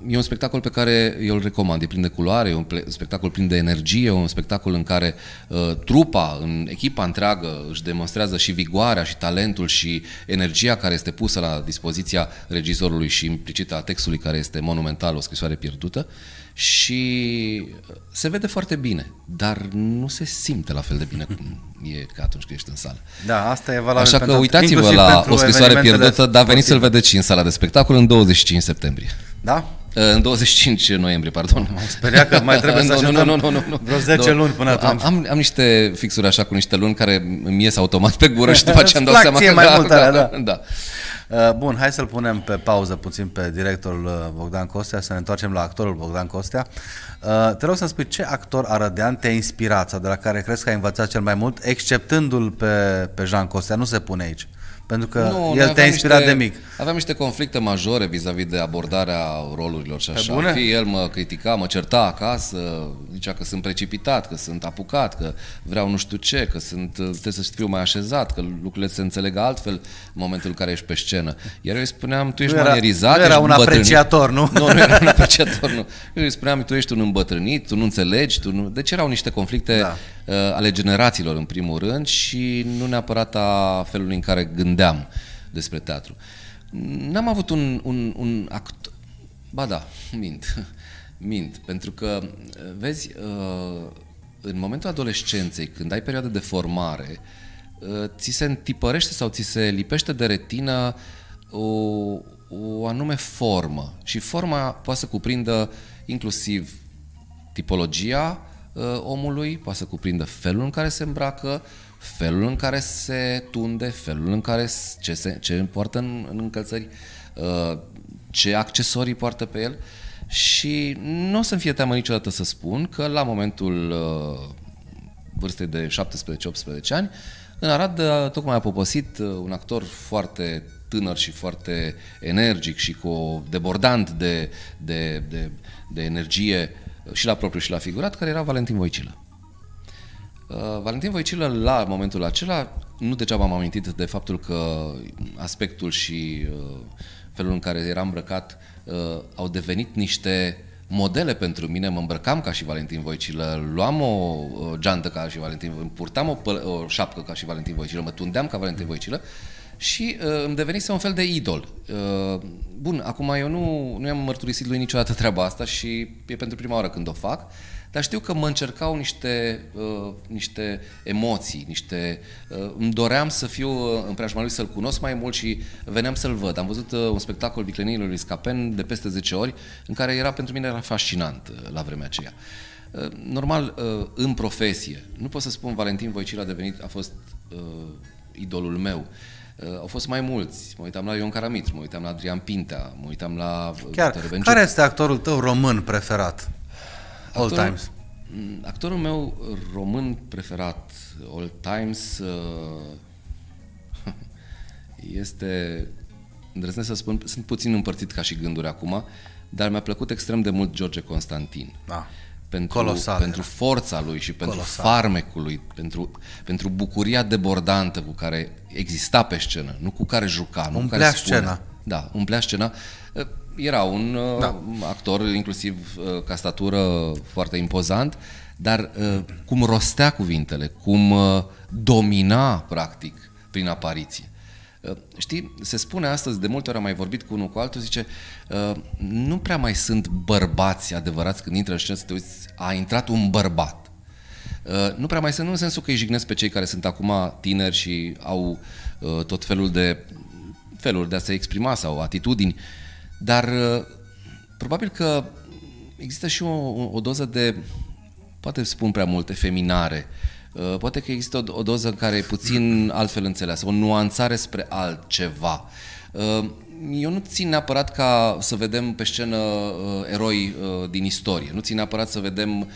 E un spectacol pe care eu îl recomand, e plin de culoare, e un spectacol plin de energie, e un spectacol în care trupa, în echipa întreagă își demonstrează și vigoarea și talentul și energia care este pusă la dispoziția regizorului și implicită a textului care este monumental, o scrisoare pierdută. Uh, și se vede foarte bine, dar nu se simte la fel de bine cum e ca atunci când ești în sală. Da, asta e valabil. Așa că uitați-vă la o scrisoare pierdută, dar veniți să-l vedeți în sala de spectacol în 25 septembrie. Da? Uh, în 25 noiembrie, pardon. Am speriat că mai trebuie [laughs] să nu, nu, nu, nu, vreo 10 nu, luni până atunci. Am, am, niște fixuri așa cu niște luni care îmi ies automat pe gură și după [laughs] aceea îmi dau seama că... mai da, mult da, da. da. Uh, bun, hai să-l punem pe pauză puțin pe directorul uh, Bogdan Costea, să ne întoarcem la actorul Bogdan Costea. Uh, te rog să-mi spui ce actor arădean te-a inspirat sau de la care crezi că ai învățat cel mai mult, exceptându-l pe, pe Jean Costea, nu se pune aici. Pentru că nu, el te-a inspirat niște, de mic. Aveam niște conflicte majore vis-a-vis de abordarea rolurilor și așa. Bune? Fie el mă critica, mă certa acasă, zicea că sunt precipitat, că sunt apucat, că vreau nu știu ce, că sunt, trebuie să fiu mai așezat, că lucrurile se înțeleg altfel în momentul în care ești pe scenă. Iar eu îi spuneam, tu ești nu era, manierizat, nu era un bătrânit. apreciator, nu? [laughs] Nu, nu era un apreciator, nu. Eu îi spuneam, tu ești un îmbătrânit, tu nu înțelegi, tu nu... Deci erau niște conflicte da Uh, ale generațiilor în primul rând și nu neapărat a felului în care gândeam despre teatru. N-am avut un, un, un act... Ba da, [laughs] mint. [laughs] Mint, pentru că, uh, vezi, uh, în momentul adolescenței, când ai perioada de formare, ți se întipărește sau ți se lipește de retină o, o anume formă. Și forma poate să cuprindă inclusiv tipologia, Uh, omului, poate să cuprindă felul în care se îmbracă, felul în care se tunde, felul în care ce, se, ce poartă în, în încălțări, uh, ce accesorii poartă pe el și nu o să-mi fie teamă niciodată să spun că la momentul uh, vârstei de 17-18 ani, în Arad tocmai a poposit un actor foarte tânăr și foarte energic și cu debordant de, de, de, de energie uh, și la propriu și la figurat, care era Valentin Voicilă. Uh, Valentin Voicilă, la momentul acela, nu degeaba m-am amintit de faptul că aspectul și uh, felul în care era îmbrăcat uh, au devenit niște modele pentru mine, mă îmbrăcam ca și Valentin Voicilă, luam o geantă ca și Valentin, purtam o, o șapcă ca și Valentin Voicilă, mă tundeam ca Valentin Voicilă, uh, și uh, îmi devenise un fel de idol. Uh, bun, acum eu nu, nu i-am mărturisit lui niciodată treaba asta și e pentru prima oară când o fac, dar știu că mă încercau niște, uh, niște emoții, niște... Uh, îmi doream să fiu uh, în preajma lui, să-l cunosc mai mult și veneam să-l văd. Am văzut uh, un spectacol Vicleniilor lui Scapen de peste 10 ori, în care era pentru mine era fascinant uh, la vremea aceea. Uh, normal, uh, în profesie, nu pot să spun Valentin Voicil a devenit, a fost uh, idolul meu. Uh, Uh, au fost mai mulți. Mă uitam la Ion Caramitru, mă uitam la Adrian Pinta, mă uitam la... Uh, Chiar, care este actorul tău român preferat? All actorul, Times. Mm, actorul meu român preferat All Times uh, [laughs] este, îndrăznesc să spun, sunt puțin împărțit ca și gânduri acum, dar mi-a plăcut extrem de mult George Constantin. Da. Ah pentru, Colosal pentru era. forța lui și pentru Colosal. farmecul lui, pentru, pentru bucuria debordantă cu care exista pe scenă, nu cu care juca, nu umplea cu care spune. scena. Da, umplea scena. Eh, era un eh, da. actor, inclusiv eh, ca statură foarte impozant, dar cum rostea cuvintele, cum domina, practic, prin apariție. Știi, se spune astăzi, de multe ori am mai vorbit cu unul cu altul, zice, ă, nu prea mai sunt bărbați adevărați când intră în scenă să te uiți, a intrat un bărbat. Ă, nu prea mai sunt, nu în sensul că îi jignesc pe cei care sunt acum tineri și au ă, tot felul de feluri de a se exprima sau atitudini, dar probabil că există și o, o doză de, poate spun prea multe, feminare. Uh, Uh, poate că există o, doză în care e puțin altfel înțeleasă, o nuanțare spre altceva. Uh, eu nu țin neapărat ca să vedem pe scenă uh, eroi din istorie, nu țin neapărat să vedem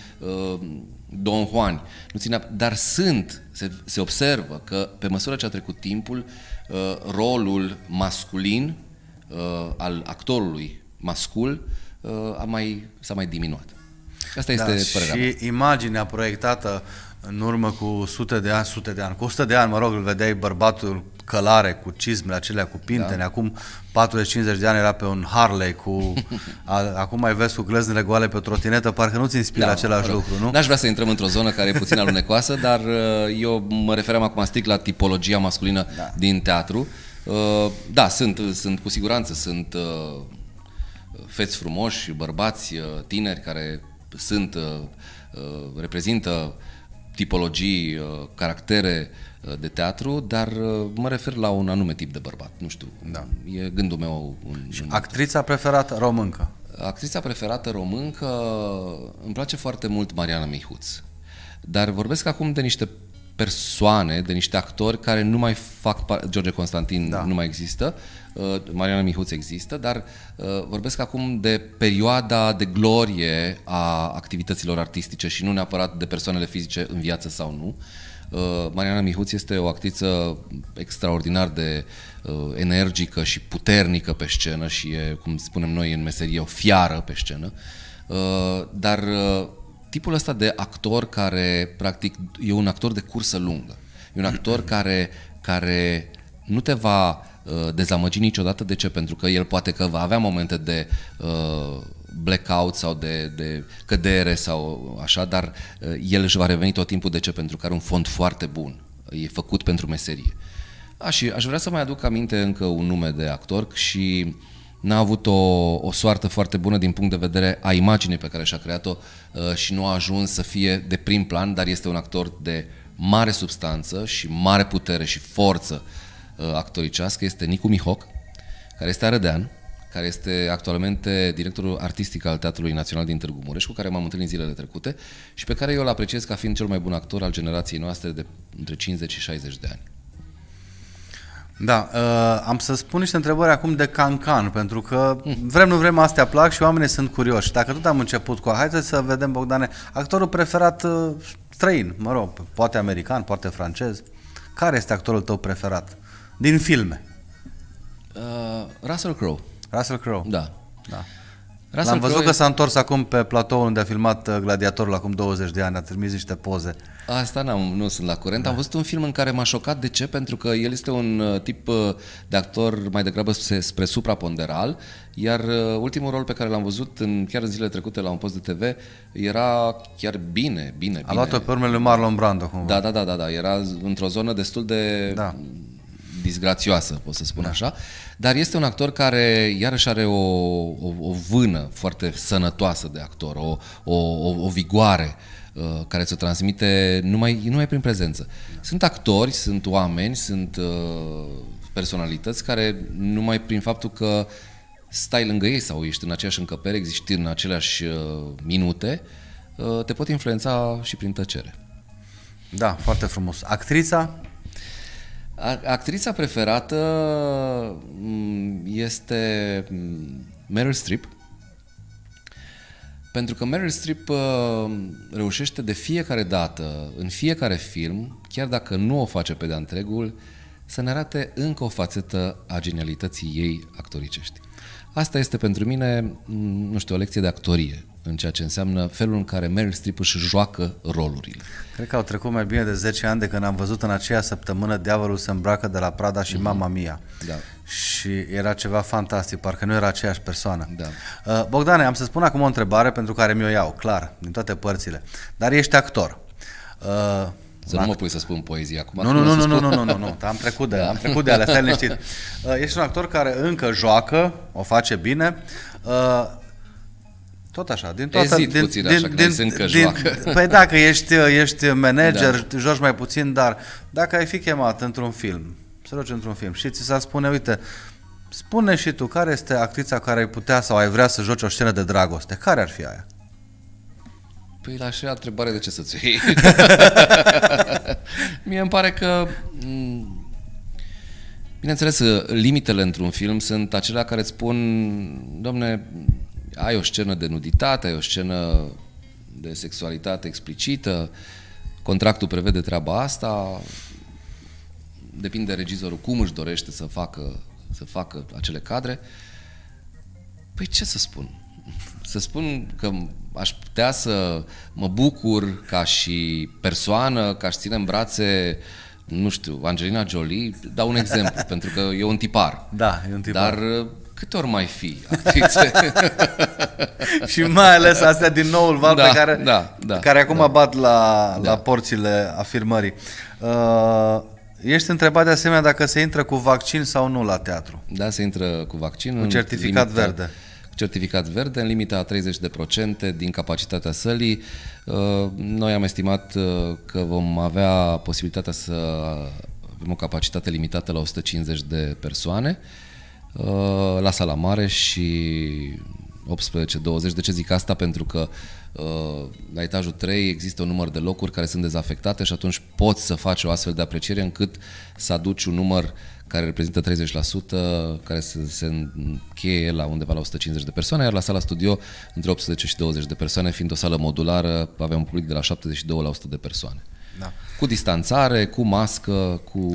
Don Juan, nu țin neapărat, dar sunt, se, se observă că pe măsură ce a trecut timpul, rolul masculin al actorului mascul a mai, s-a mai diminuat. Asta da, este da, părerea. Și imaginea proiectată în urmă cu sute de ani, sute de ani, cu 100 de ani, mă rog, îl vedeai bărbatul călare cu cizmele acelea, cu pintene, da. acum 40-50 de ani era pe un Harley, cu, [laughs] a, acum mai vezi cu gleznele goale pe o trotinetă, parcă nu-ți inspiră da, același lucru, nu? N-aș vrea să intrăm într-o zonă care e puțin alunecoasă, [laughs] dar uh, eu mă refeream acum strict la tipologia masculină da. din teatru. Uh, da, sunt, sunt cu siguranță, sunt uh, feți frumoși, bărbați, tineri care sunt, reprezintă tipologii, uh, caractere uh, de teatru, dar uh, mă refer la un anume tip de bărbat, nu știu, da. e gândul meu. Un, și un actrița preferată româncă? Actrița preferată româncă, îmi place foarte mult Mariana Mihuț, dar vorbesc acum de niște persoane, de niște actori care nu mai fac, George Constantin da. nu mai există, Uh, Mariana Mihuț există, dar uh, vorbesc acum de perioada de glorie a activităților artistice și nu neapărat de persoanele fizice în viață sau nu. Uh, Mariana Mihuț este o actriță extraordinar de energică și puternică pe scenă și e, cum spunem noi în meserie, o fiară pe scenă. Dar tipul ăsta de actor care, practic, e un actor de cursă lungă. E un actor care, care nu te va Uh, dezamăgi niciodată. De ce? Pentru că el poate că va avea momente de uh, blackout sau de, de cădere sau așa, dar uh, el își va reveni tot timpul. De ce? Pentru că are un fond foarte bun. E făcut pentru meserie. A, și aș vrea să mai aduc aminte încă un nume de actor și n-a avut o, o soartă foarte bună din punct de vedere a imaginii pe care și-a creat-o și nu a ajuns să fie de prim plan, dar este un actor de mare substanță și mare putere și forță uh, Uh, actoricească este Nicu Mihoc, care este arădean, care este actualmente directorul artistic al Teatrului Național din Târgu Mureș, cu care m-am întâlnit zilele trecute și pe care eu îl apreciez ca fiind cel mai bun actor al generației noastre de între 50 și 60 de ani. Da, uh, am să spun niște întrebări acum de cancan, pentru că vrem nu vrem astea plac și oamenii sunt curioși. Dacă tot am început cu, hai să vedem, Bogdane, actorul preferat uh, străin, mă rog, poate american, poate francez. Care este actorul tău preferat? Din filme. Uh, Russell Crowe. Russell Crowe. Da. da. Russell L-am văzut Crowe... că s-a întors acum pe platoul unde a filmat uh, Gladiatorul acum 20 de ani, a trimis niște poze. Asta n-am, nu sunt la curent. Da. Am văzut un film în care m-a șocat. De ce? Pentru că el este un uh, tip uh, de actor mai degrabă spre supraponderal, iar ultimul rol pe care l-am văzut în, chiar în zilele trecute la un post de TV era chiar bine, bine, bine. A luat-o pe urmele lui Marlon Brando cumva. Da, da, da, da, da. Era într-o zonă destul de... Da disgrațioasă, pot să spun da. așa, dar este un actor care iarăși are o, o, o vână foarte sănătoasă de actor, o, o, o, o vigoare uh, care se transmite numai, numai prin prezență. Da. Sunt actori, sunt oameni, sunt uh, personalități care numai prin faptul că stai lângă ei sau ești în aceeași încăpere, existi în aceleași uh, minute, uh, te pot influența și prin tăcere. Da, foarte frumos. Actrița? Actrița preferată mm, este mm, Meryl Streep. Pentru că Meryl Streep uh, reușește de fiecare dată, în fiecare film, chiar dacă nu o face pe de-a întregul, să ne arate încă o fațetă a genialității ei actoricești. Asta este pentru mine, mm, nu știu, o lecție de actorie în ceea ce înseamnă felul în care Meryl Streep își joacă rolurile. Cred că au trecut mai bine de 10 ani de când am văzut în aceea săptămână Diavolul se îmbracă de la Prada și mm-hmm. Mama Mia. Da. Și era ceva fantastic, parcă nu era aceeași persoană. Da. Uh, Bogdane, am să spun acum o întrebare pentru care mi-o iau, clar, din toate părțile. Dar ești actor. Uh, să nu mă pui să spun poezie acum. Nu, nu, nu, nu, nu, nu, nu, nu, nu, am trecut de, da. am trecut de alea, stai liniștit. [laughs] Uh, ești un actor care încă joacă, o face bine. Uh, tot așa, din toată... Ezit din, puțin din, așa, din, din, că din, joacă. Păi dacă ești, ești manager, da. joci mai puțin, dar dacă ai fi chemat într-un film, să joci într-un film și ți s-a spune, uite, spune și tu care este actrița care ai putea sau ai vrea să joci o scenă de dragoste, care ar fi aia? Păi la așa întrebare de ce să-ți iei? [laughs] Mie îmi pare că... Mm, bineînțeles, limitele într-un film sunt acelea care îți spun, domne, ai o scenă de nuditate, ai o scenă de sexualitate explicită, contractul prevede treaba asta, depinde de regizorul cum își dorește să facă, să facă acele cadre. Păi ce să spun? Să spun că aș putea să mă bucur ca și persoană, ca și ține în brațe nu știu, Angelina Jolie, dau un exemplu, [laughs] pentru că e un tipar. Da, e un tipar. Dar cât ori mai fi [laughs] și mai ales astea din noul val da, pe care, da, da, care acum da, bat la, da. porțile afirmării. Uh, Ești întrebat de asemenea dacă se intră cu vaccin sau nu la teatru. Da, se intră cu vaccin. Cu certificat limita, verde. Cu certificat verde în limita a 30% din capacitatea sălii. Uh, noi am estimat uh, că vom avea posibilitatea să avem o capacitate limitată la 150 de persoane. Uh, Uh, la sala mare și 18-20. De ce zic asta? Pentru că uh, la etajul 3 există un număr de locuri care sunt dezafectate și atunci poți să faci o astfel de apreciere încât să aduci un număr care reprezintă 30%, care se, se încheie la undeva la 150 de persoane, iar la sala studio între 18 și 20 de persoane, fiind o sală modulară, aveam un public de la 72 la 100 de persoane. Da. Cu distanțare, cu mască, cu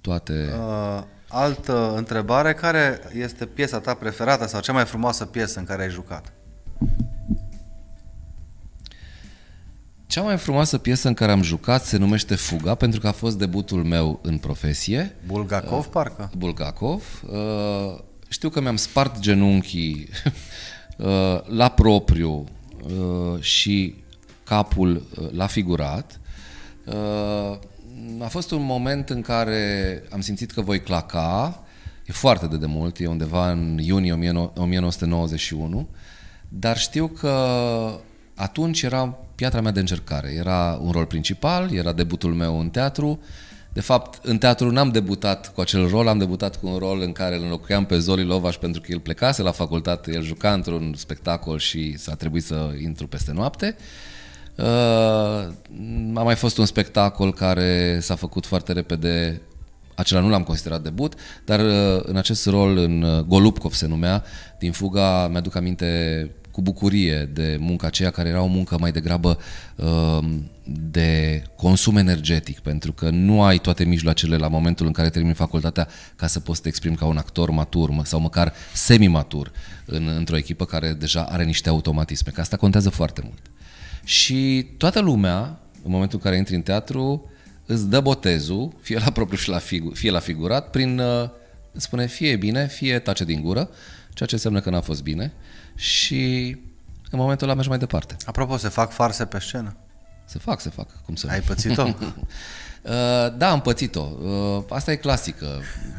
toate... Uh... Altă întrebare, care este piesa ta preferată sau cea mai frumoasă piesă în care ai jucat? Cea mai frumoasă piesă în care am jucat se numește Fuga, pentru că a fost debutul meu în profesie. Bulgakov, uh, parcă? Bulgakov. Uh, știu că mi-am spart genunchii [laughs] uh, la propriu uh, și capul uh, la figurat. Uh, a fost un moment în care am simțit că voi claca, e foarte de demult, e undeva în iunie 1991, dar știu că atunci era piatra mea de încercare. Era un rol principal, era debutul meu în teatru. De fapt, în teatru n-am debutat cu acel rol, am debutat cu un rol în care îl înlocuiam pe Zoli Lovaș pentru că el plecase la facultate, el juca într-un spectacol și s-a trebuit să intru peste noapte. Uh, Uh, a mai fost un spectacol care s-a făcut foarte repede acela nu l-am considerat debut, dar uh, în acest rol, în uh, Golubkov se numea, din fuga, mi-aduc aminte cu bucurie de munca aceea, care era o muncă mai degrabă de consum energetic, pentru că nu ai toate mijloacele la momentul în care termini facultatea ca să poți să te exprimi ca un actor matur sau măcar semi-matur în, într-o echipă care deja are niște automatisme, că asta contează foarte mult. Și toată lumea, în momentul în care intri în teatru, îți dă botezul, fie la propriu și la, figu- fie la figurat, prin uh, spune fie bine, fie tace din gură, ceea ce înseamnă că n-a fost bine și în momentul ăla mergi mai departe. Apropo, se fac farse pe scenă? Se fac, se fac. Cum să Ai pățit-o? [laughs] Uh, da, am pățit-o. Uh, asta e clasică.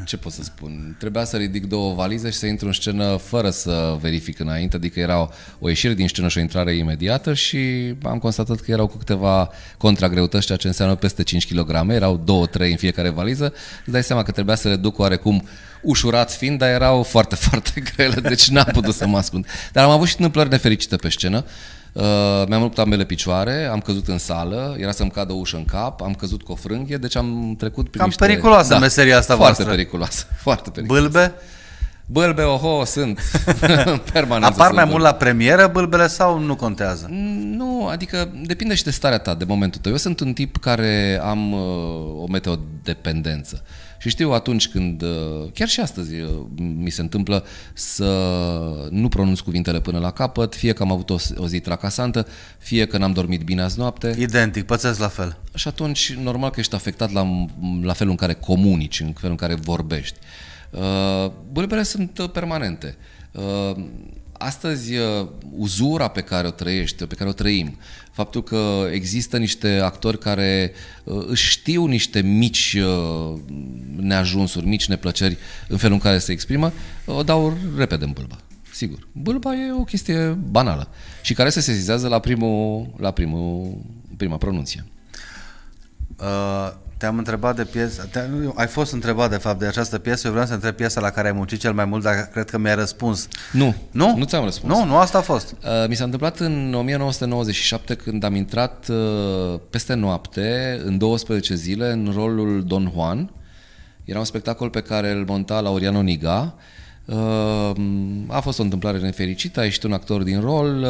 Ce pot să spun? Trebuia să ridic două valize și să intru în scenă fără să verific înainte, adică era o ieșire din scenă și o intrare imediată și am constatat că erau cu câteva contragreutăți, ceea ce înseamnă peste 5 kg, erau 2-3 în fiecare valiză. Îți dai seama că trebuia să le duc oarecum ușurat fiind, dar erau foarte, [laughs] foarte grele, deci n-am putut să mă ascund. Dar am avut și întâmplări nefericite pe scenă. Uh, Uh, mi-am rupt ambele picioare, am căzut în sală, era să-mi cadă ușă în cap, am căzut cu o frânghie, deci am trecut prin Cam niște... periculoasă da, meseria asta Foarte voastră. periculoasă, [laughs] foarte periculoasă. Bâlbe? Bâlbe, oho, sunt [laughs] permanent Apar Apar mai bâlbe. mult la premieră bâlbele sau nu contează? Mm, nu, adică depinde și de starea ta, de momentul tău. Eu sunt un tip care am uh, o meteodependență. Și știu atunci când, uh, chiar și astăzi uh, mi se întâmplă să nu pronunț cuvintele până la capăt, fie că am avut o, o zi tracasantă, fie că n-am dormit bine azi noapte. Identic, pățesc la fel. Și atunci, normal că ești afectat la, la felul în care comunici, în felul în care vorbești. Uh, Uh, Bulbele sunt uh, permanente. Uh, astăzi, uzura pe care o trăiește, pe care o trăim, faptul că există niște actori care își știu niște mici neajunsuri, mici neplăceri în felul în care se exprimă, o dau repede în bulba. Sigur. bulba e o chestie banală și care se sesizează la, primul, la primul, prima pronunție. Uh, te-am întrebat de piesă, ai fost întrebat de fapt de această piesă, eu vreau să întreb piesa la care ai muncit cel mai mult, dar cred că mi-ai răspuns. Nu, nu, nu ți-am răspuns. Nu, nu asta a fost. Uh, mi s-a întâmplat în 1997 când am intrat uh, peste noapte, în 12 zile, în rolul Don Juan. Era un spectacol pe care îl monta Laureano Niga. Uh, a fost o întâmplare nefericită, a ieșit un actor din rol,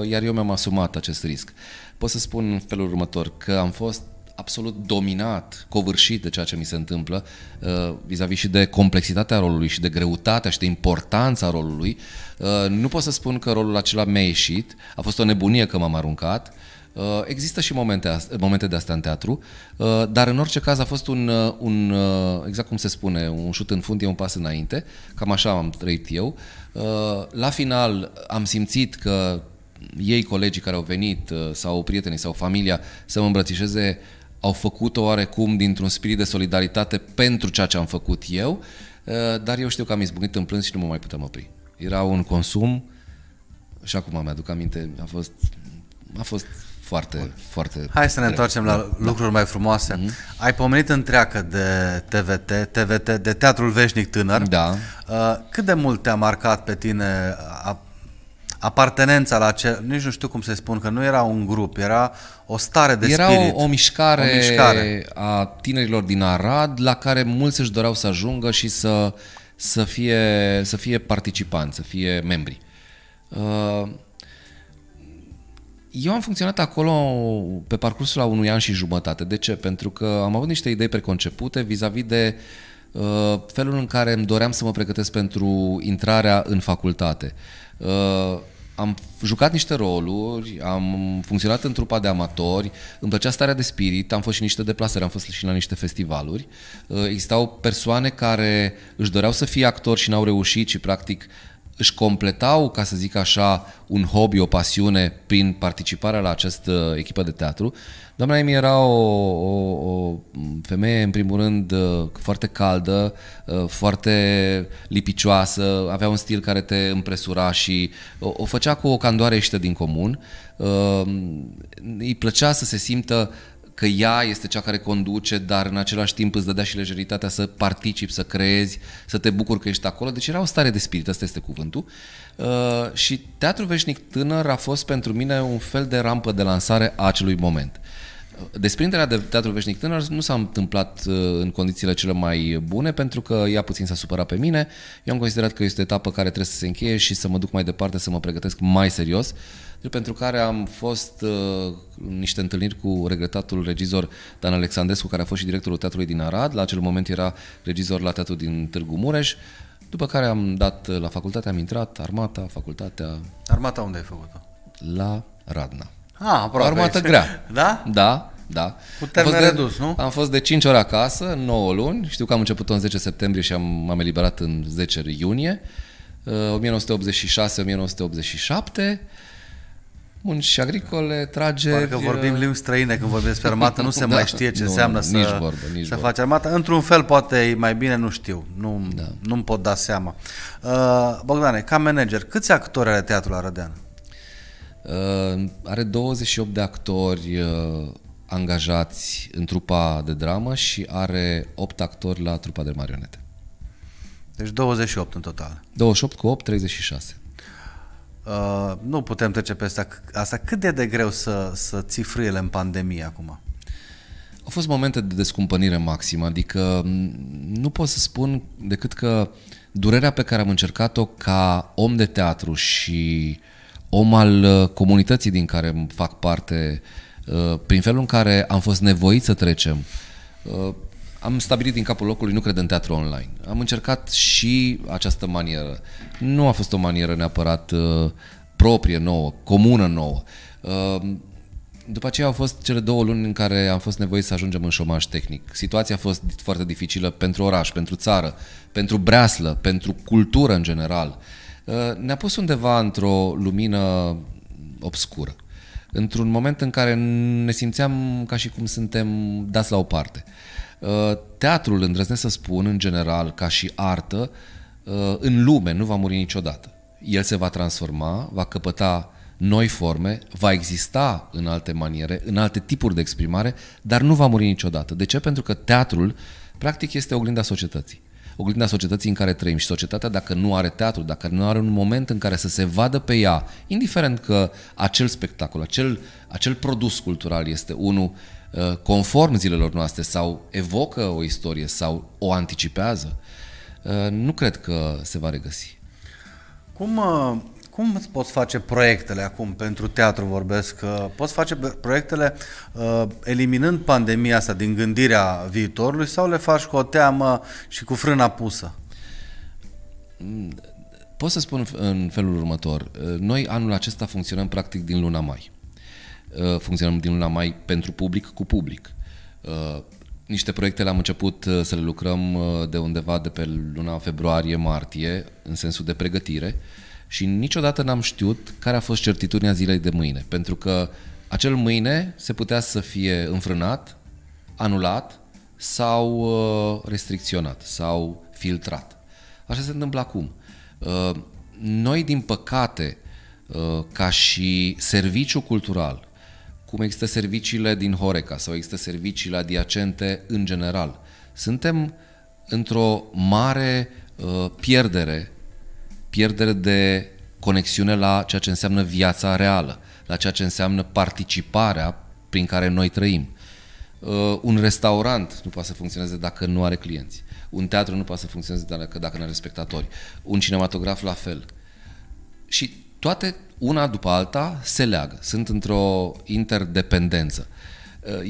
uh, iar eu mi-am asumat acest risc. Pot să spun în felul următor, că am fost absolut dominat, covârșit de ceea ce mi se întâmplă, uh, vis-a-vis și de complexitatea rolului și de greutatea și de importanța rolului. Uh, nu pot să spun că rolul acela mi-a ieșit, a fost o nebunie că m-am aruncat, uh, Există și momente, momente de astea în teatru, dar în orice caz a fost un, un, exact cum se spune, un șut în fund e un pas înainte, cam așa am trăit eu. La final am simțit că ei, colegii care au venit, sau prietenii, sau familia, să mă îmbrățișeze au făcut-o oarecum dintr-un spirit de solidaritate pentru ceea ce am făcut eu, eh, dar eu știu că am izbucnit în plâns și nu mă mai putem opri. Era un consum și acum mi-aduc aminte, a fost, a fost foarte, Bun. foarte... Hai să ne întoarcem la da, da. lucruri mai frumoase. Mm-hmm. Ai pomenit întreacă de TVT, TVT, de Teatrul Veșnic Tânăr. Da. Eh, cât de mult te-a marcat pe tine apartenența la acel, nici nu știu cum să spun, că nu era un grup, era o stare de era spirit. Era o, o, mișcare o mișcare a tinerilor din Arad la care mulți își doreau să ajungă și să, să, fie, să fie participanți, să fie membri. Uh, eu am funcționat acolo pe parcursul a unui an și jumătate. De ce? Pentru că am avut niște idei preconcepute vis-a-vis de uh, felul în care îmi doream să mă pregătesc pentru intrarea în facultate. Uh, am jucat niște roluri, am funcționat în trupa de amatori, îmi plăcea starea de spirit, am fost și niște deplasări, am fost și la niște festivaluri. Uh, existau persoane care își doreau să fie actori și n-au reușit și practic își completau, ca să zic așa, un hobby, o pasiune prin participarea la această uh, echipă de teatru. Doamna Emi era o, o, o femeie, în primul rând, uh, foarte caldă, uh, foarte lipicioasă, avea un stil care te împresura și o, o făcea cu o candoare ieșită din comun. Îi plăcea să se simtă că ea este cea care conduce, dar în același timp îți dădea și lejeritatea să participi, să creezi, să te bucuri că ești acolo. Deci era o stare de spirit, asta este cuvântul. Uh, și Teatrul Veșnic Tânăr a fost pentru mine un fel de rampă de lansare a acelui moment. Uh, desprinderea de Teatrul Veșnic Tânăr nu s-a întâmplat uh, în condițiile cele mai bune pentru că ea puțin s-a supărat pe mine. Eu am considerat că este o etapă care trebuie să se încheie și să mă duc mai departe, să mă pregătesc mai serios pentru care am fost uh, niște întâlniri cu regretatul regizor Dan Alexandrescu, care a fost și directorul teatrului din Arad, la acel moment era regizor la teatru din Târgu Mureș, după care am dat uh, la facultate, am intrat, armata, facultatea... Armata unde ai făcut-o? La Radna. Ah, aproape. Armată aici. grea. [laughs] Da? Da, da. Cu termen de, redus, nu? Am fost de 5 ore acasă, 9 luni. Știu că am început-o în 10 septembrie și am, m-am eliberat în 10 iunie. 1986-1987 uh, munci agricole, trage. Parcă uh, vorbim limbi străine când vorbim despre armată, nu se [laughs] da, mai știe ce nu, înseamnă nici să, vorbă, nici să vorbă. faci armată. Într-un fel, poate e mai bine, nu știu, nu, da. nu-mi pot da seama. Uh, Bogdane, ca manager, câți actori are Teatrul Arădean? Uh, are 28 de actori uh, angajați în trupa de dramă și are 8 actori la trupa de marionete. Deci 28 în total. 28 cu 8, 36. Uh, nu putem trece peste asta. Cât de de greu să, să ții frâiele în pandemie acum? Au fost momente de descumpănire maximă, adică nu pot să spun decât că durerea pe care am încercat-o ca om de teatru și om al uh, comunității din care fac parte, uh, prin felul în care am fost nevoiți să trecem, am stabilit din capul locului, nu cred în teatru online. Am încercat și această manieră. Nu a fost o manieră neapărat uh, proprie nouă, comună nouă. Uh, după aceea au fost cele două luni în care am fost nevoiți să ajungem în șomaj tehnic. Situația a fost foarte dificilă pentru oraș, pentru țară, pentru breaslă, pentru cultură în general. Uh, ne-a pus undeva într-o lumină obscură, într-un moment în care ne simțeam ca și cum suntem dați la o parte. Uh, teatrul, îndrăznesc să spun, în general, ca și artă, uh, în lume nu va muri niciodată. El se va transforma, va căpăta noi forme, va exista în alte maniere, în alte tipuri de exprimare, dar nu va muri niciodată. De ce? Pentru că teatrul, practic, este oglinda societății. Oglinda societății în care trăim și societatea, dacă nu are teatru, dacă nu are un moment în care să se vadă pe ea, indiferent că acel spectacol, acel, acel produs cultural este unul uh, Uh, conform zilelor noastre sau evocă o istorie sau o anticipează, uh, nu cred că se va regăsi. Cum, uh, cum îți poți face proiectele acum, pentru teatru vorbesc, poți face proiectele eliminând pandemia asta din gândirea viitorului sau le faci cu o teamă și cu frâna pusă? Mm, pot să spun în felul următor. Noi anul acesta funcționăm practic din luna mai. Uh, funcționăm din luna mai pentru public cu public. Uh, niște proiecte le-am început uh, să le lucrăm de undeva de pe luna februarie-martie, în sensul de pregătire, și niciodată n-am știut care a fost certitudinea zilei de mâine, pentru că acel mâine se putea să fie înfrânat, anulat sau restricționat sau filtrat. Așa se întâmplă acum. Noi, din păcate, ca și serviciu cultural, cum există serviciile din Horeca sau există serviciile adiacente în general. Suntem într-o mare uh, pierdere, pierdere de conexiune la ceea ce înseamnă viața reală, la ceea ce înseamnă participarea prin care noi trăim. Uh, un restaurant nu poate să funcționeze dacă nu are clienți. Un teatru nu poate să funcționeze dacă, dacă nu are spectatori. Un cinematograf la fel. Și toate una după alta se leagă, sunt într-o interdependență.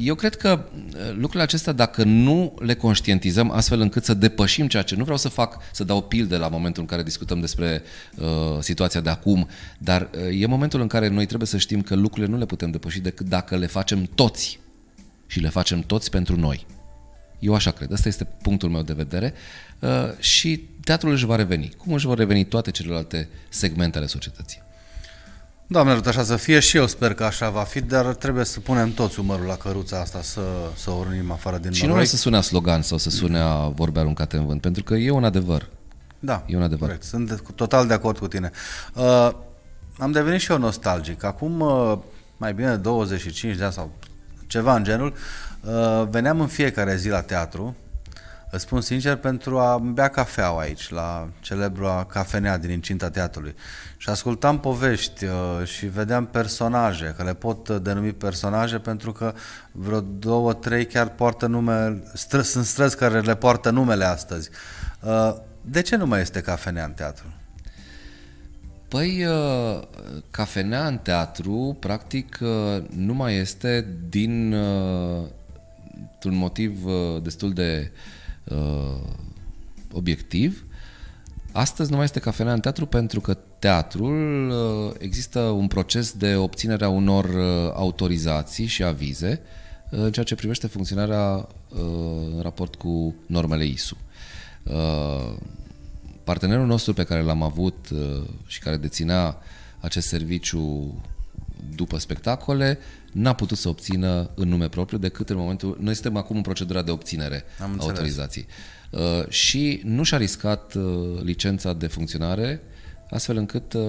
Eu cred că uh, lucrurile acestea, dacă nu le conștientizăm astfel încât să depășim ceea ce nu vreau să fac, să dau pilde la momentul în care discutăm despre uh, situația de acum, dar uh, e momentul în care noi trebuie să știm că lucrurile nu le putem depăși decât dacă le facem toți și le facem toți pentru noi. Eu așa cred, ăsta este punctul meu de vedere uh, și teatrul își va reveni. Cum își vor reveni toate celelalte segmente ale societății? Doamne ajută așa să fie și eu sper că așa va fi, dar trebuie să punem toți umărul la căruța asta să, să o urnim afară din Și nu mai să sune slogan sau să sune vorbe aruncate în vânt, pentru că e un adevăr. Da, e un adevăr. Corect. Sunt total de acord cu tine. Uh, am devenit și eu nostalgic. Acum uh, mai bine 25 de ani sau ceva în genul, uh, veneam în fiecare zi la teatru, Îți spun sincer, pentru a bea cafea aici, la celebra cafenea din incinta teatrului. Și ascultam povești uh, și vedeam personaje, că le pot uh, denumi personaje pentru că vreo două, trei chiar poartă nume, str- sunt străzi care le poartă numele astăzi. Uh, de ce nu mai este cafenea în teatru? Păi, uh, cafenea în teatru, practic, uh, nu mai este din un motiv destul de uh, uh, obiectiv. Astăzi nu mai este cafenea în teatru pentru că teatrul uh, există un proces de obținere a unor uh, autorizații și avize uh, în ceea ce privește funcționarea uh, în raport cu normele ISU. Uh, partenerul nostru pe care l-am avut uh, și care deținea acest serviciu după spectacole n-a putut să obțină în nume propriu decât în momentul... Noi suntem acum în procedura de obținere Am a autorizației. Uh, și nu și-a riscat uh, licența de funcționare astfel încât uh,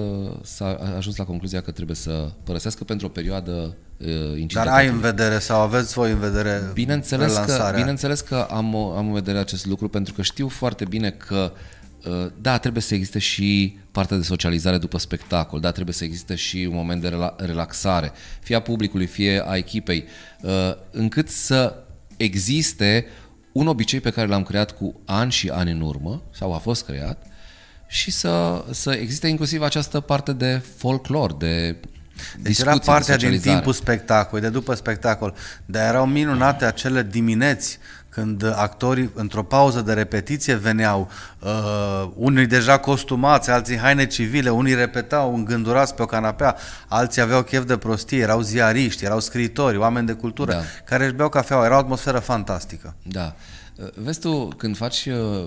s-a ajuns la concluzia că trebuie să părăsească pentru o perioadă uh, Dar ai în vedere sau aveți voi în vedere bineînțeles relansarea. că, bineînțeles că am, am în vedere acest lucru pentru că știu foarte bine că Eh, da, trebuie să existe și partea de socializare după spectacol, da, trebuie să existe și un moment de relaxare, fie a publicului, fie a echipei, eh, încât să existe un obicei pe care l-am creat cu ani și ani în urmă, sau a fost creat, și să, să existe inclusiv această parte de folclor, de deci era partea de din timpul spectacolului, de după spectacol, dar erau minunate acele dimineți când actorii într-o pauză de repetiție veneau, uh, unii deja costumați, alții haine civile, unii repetau îngândurați pe o canapea, alții aveau chef de prostie, erau ziariști, erau scriitori, oameni de cultură, da. care își beau cafeaua, era o atmosferă fantastică. Da. Uh, vezi tu, când faci uh,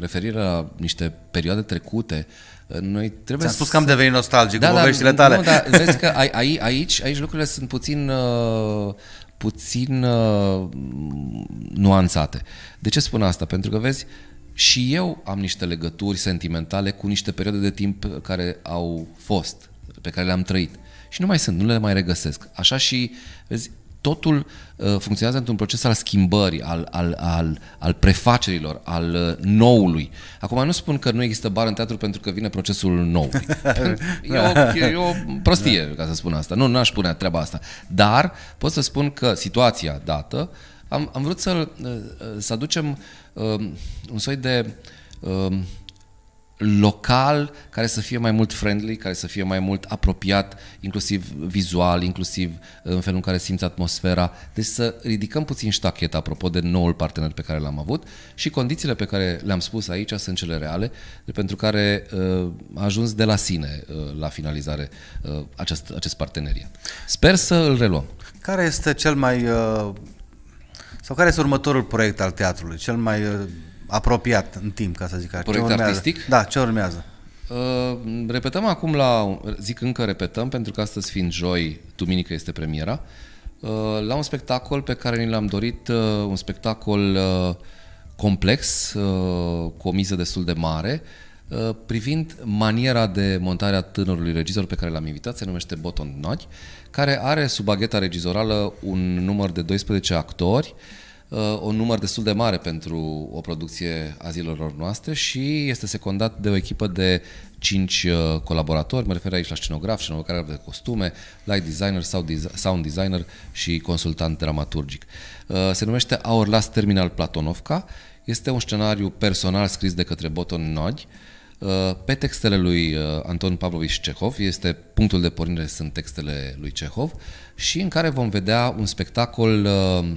referire la niște perioade trecute, uh, noi trebuie Ți-am spus să... că am devenit nostalgic da, cu da, poveștile da, tale. Nu, dar vezi că aici, aici lucrurile sunt puțin uh, puțin uh, nuanțate. De ce spun asta? Pentru că, vezi, și eu am niște legături sentimentale cu niște perioade de timp care au fost, pe care le-am trăit. Și nu mai sunt, nu le mai regăsesc. Așa și, vezi, totul uh, funcționează într-un proces al schimbării, al, al, al, al prefacerilor, al uh, noului. Acum nu spun că nu există bar în teatru pentru că vine procesul nou. [laughs] e, o, e o prostie, da. ca să spun asta. Nu, nu aș pune treaba asta. Dar pot să spun că situația dată, am, am vrut să, uh, să aducem um, un soi de um, local care să fie mai mult friendly, care să fie mai mult apropiat, inclusiv vizual, inclusiv uh, în felul în care simți atmosfera. Deci să ridicăm puțin ștacheta apropo de noul partener pe care l-am avut și condițiile pe care le-am spus aici sunt cele reale, pentru care uh, a ajuns de la sine uh, la finalizare uh, acest, acest parteneriat. Sper să îl reluăm. Care este cel mai... Uh, sau care este următorul proiect al teatrului? Cel mai... Uh apropiat în timp, ca să zic așa. Proiect ce artistic? Da, ce urmează? Uh, repetăm acum la, zic încă repetăm, pentru că astăzi fiind joi, duminică este premiera, uh, la un spectacol pe care ni l-am dorit, uh, un spectacol uh, complex, uh, cu o miză destul de mare, uh, privind maniera de montare a tânărului regizor pe care l-am invitat, se numește Boton Nagy, care are sub bagheta regizorală un număr de 12 actori, uh, uh, un număr destul de mare pentru o producție a zilelor noastre și este secundat de o echipă de cinci uh, colaboratori, mă refer aici la scenograf, scenograf de costume, light designer, sound designer și consultant dramaturgic. Uh, se numește Our Last Terminal Platonovka, este un scenariu personal scris de către Boton Nagy, uh, pe textele lui uh, Anton Pavlovich Cehov, este punctul de pornire sunt textele lui Cehov și în care vom vedea un spectacol uh,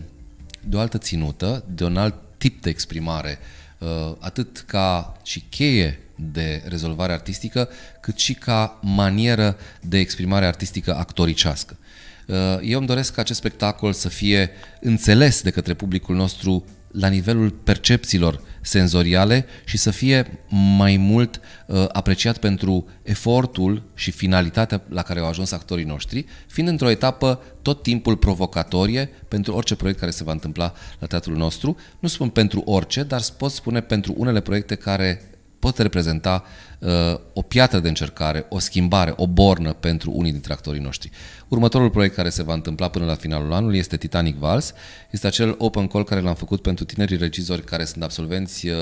de o altă ținută, de un alt tip de exprimare, uh, atât ca și cheie de rezolvare artistică, cât și ca manieră de exprimare artistică actoricească. Uh, eu îmi doresc ca acest spectacol să fie înțeles de către publicul nostru la nivelul percepțiilor senzoriale și să fie mai mult uh, apreciat pentru efortul și finalitatea la care au ajuns actorii noștri, fiind într-o etapă tot timpul provocatorie pentru orice proiect care se va întâmpla la teatrul nostru. Nu spun pentru orice, dar pot spune pentru unele proiecte care pot reprezenta uh, o piatră de încercare, o schimbare, o bornă pentru unii dintre actorii noștri. Următorul proiect care se va întâmpla până la finalul anului este Titanic Vals. Este acel open call care l-am făcut pentru tinerii regizori care sunt absolvenți uh,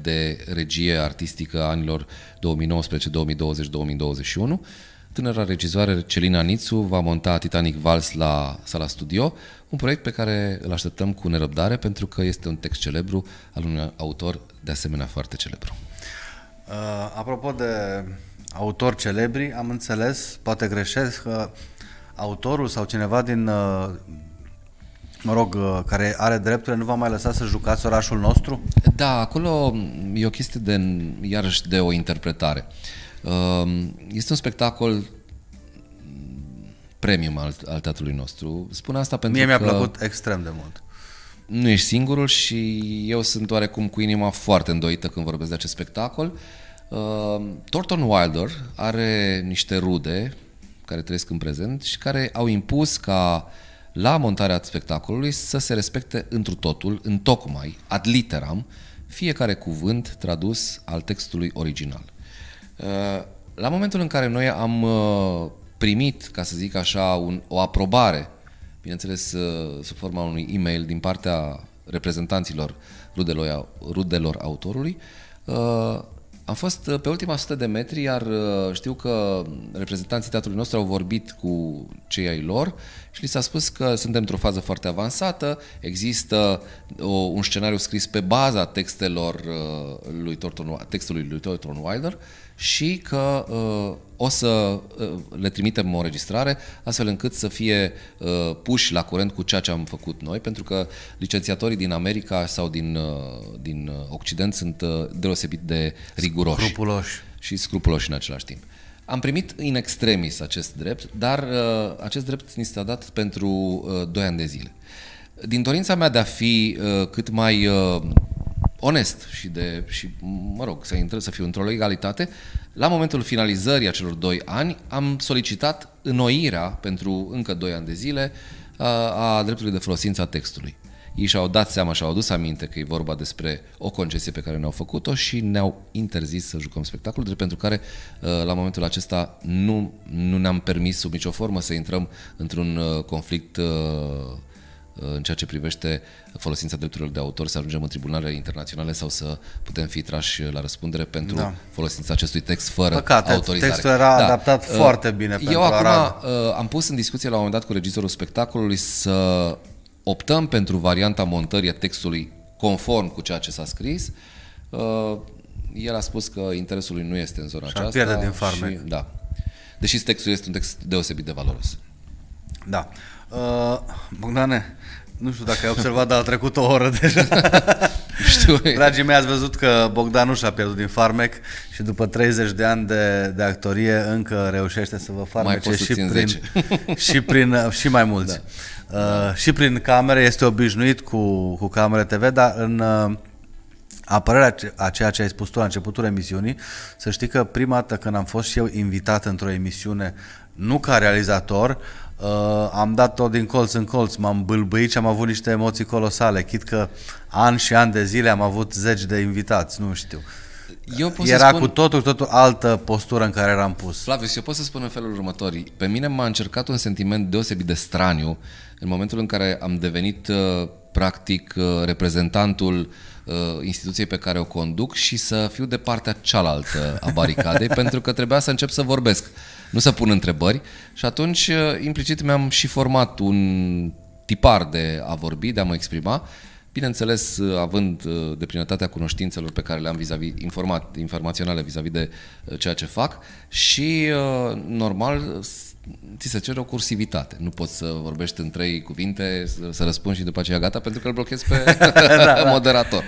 de regie artistică anilor 2019, 2020, 2021. Tânăra regizoare Celina Nițu va monta Titanic Vals la sala studio, un proiect pe care îl așteptăm cu nerăbdare pentru că este un text celebru al unui autor de asemenea foarte celebru. Uh, apropo de autori celebri, am înțeles, poate greșesc, că autorul sau cineva din, uh, mă rog, uh, care are drepturile nu va mai lăsa să jucați orașul nostru? Da, acolo e o chestie de, iarăși, de o interpretare. Uh, este un spectacol premium al, al teatrului nostru. Spun asta pentru Mie mi-a mi-a plăcut extrem de mult nu ești singurul și eu sunt oarecum cu inima foarte îndoită când vorbesc de acest spectacol. Uh, Thornton Wilder are niște rude care trăiesc în prezent și care au impus ca la montarea spectacolului să se respecte întru totul, în tocmai, ad literam, fiecare cuvânt tradus al textului original. Ehm, la momentul în care noi am ehm, primit, ca să zic așa, un, o aprobare, bineînțeles sub forma unui e-mail din partea reprezentanților rudelor, rudelor autorului, am fost uh, pe ultima 100 de metri, iar uh, știu că reprezentanții teatrului nostru au vorbit cu cei ai lor și li s-a spus că suntem într-o fază foarte avansată, există o, un scenariu scris pe baza textelor uh, lui Thornton, textului lui Thornton Wilder și că uh, o să uh, le trimitem o înregistrare astfel încât să fie uh, puși la curent cu ceea ce am făcut noi, pentru că licențiatorii din America sau din, uh, din uh, Occident sunt uh, deosebit de riguroși. Scrupuloși. Și scrupuloși în același timp. Uh, am primit în extremis acest drept, dar uh, acest drept ni s-a dat pentru 2 uh, ani de zile. Din dorința mea de a fi uh, cât mai onest și de, și, mă rog, să, intră, să fiu într-o legalitate, la momentul finalizării acelor doi ani am solicitat înnoirea pentru încă doi ani de zile a, a dreptului de folosință a textului ei și-au dat seama și-au adus aminte că e vorba despre o concesie pe care ne-au făcut-o și ne-au interzis să jucăm spectacolul, de pentru care uh, la momentul acesta nu, nu ne-am permis sub nicio formă să intrăm într-un uh, conflict uh, în ceea ce privește folosința drepturilor de autor, să ajungem în tribunale internaționale sau să putem fi trași la răspundere pentru da. folosința acestui text fără Păcate, autorizare. textul era da. adaptat uh, foarte bine Eu pentru acum Arad. am pus în discuție la un moment dat cu regizorul spectacolului să optăm pentru varianta montării a textului conform cu ceea ce s-a scris, uh, el a spus că interesul lui nu este în zona și aceasta. pierde din farmec. Și, da. Deși textul este un text deosebit de valoros. Da. Uh, Bogdane, nu știu dacă ai observat, dar a trecut o oră deja. [laughs] știu. Dragii mei, ați văzut că Bogdan nu și-a pierdut din farmec și după 30 de ani de, de actorie încă reușește să vă farmece și prin, [laughs] și prin și mai da. mulți. Da. Uh, și prin camere este obișnuit cu, cu camere TV, dar în uh, apărarea a ceea ce ai spus tu la începutul emisiunii, să știi că prima dată când am fost și eu invitat într-o emisiune, nu ca realizator, Uh, am dat-o din colț în colț, m-am bâlbâit și am avut niște emoții colosale. Chit că an și an de zile am avut zeci de invitați, nu știu. Eu pot Era să spun... cu totul, totul altă postură în care eram pus. Flavius, eu pot să spun în felul următor. Pe mine m-a încercat un sentiment deosebit de straniu uh, în momentul în care am devenit uh, practic uh, reprezentantul uh, instituției pe care o conduc și să fiu de partea cealaltă a baricadei, [laughs] pentru că trebuia să încep să vorbesc, nu să pun întrebări și atunci implicit mi-am și format un tipar de a vorbi, de a mă exprima Bineînțeles, având de plinătatea cunoștințelor pe care le am vis-a-vis informat, informaționale vis-a-vis de ceea ce fac și normal ți se cere o cursivitate. Nu poți să vorbești în trei cuvinte, să, să răspunzi și după aceea gata, pentru că îl blochezi pe [laughs] da, da, da. da, moderator.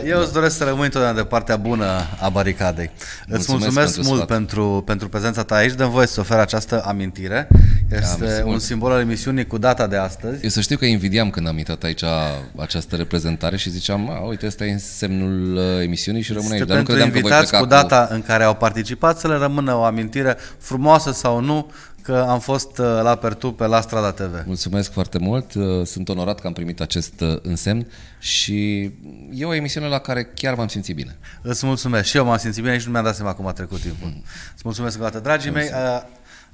Da. Eu da. îți doresc să rămâi întotdeauna de partea bună a baricadei. Mulțumesc îți mulțumesc pentru mult pentru, pentru prezența ta aici. Dăm voie să ofer această amintire. Este da, un simbol al emisiunii cu data de astăzi. Eu să știu că invidiam când am intrat aici această reprezentare și ziceam, a, uite, ăsta e semnul uh, emisiunii și rămâne aici. Dar nu credeam că voi pleca cu data cu... în care au participat să le rămână o amintire frumoasă sau nu că am fost uh, la Pertu pe la Strada TV. Mulțumesc foarte mult, uh, sunt onorat că am primit acest uh, însemn și e o emisiune la care chiar m-am simțit bine. Îți mulțumesc și eu m-am simțit bine și nu mi-am dat seama cum a trecut timpul. Îți mulțumesc încă o dată, dragii mulțumesc. mei.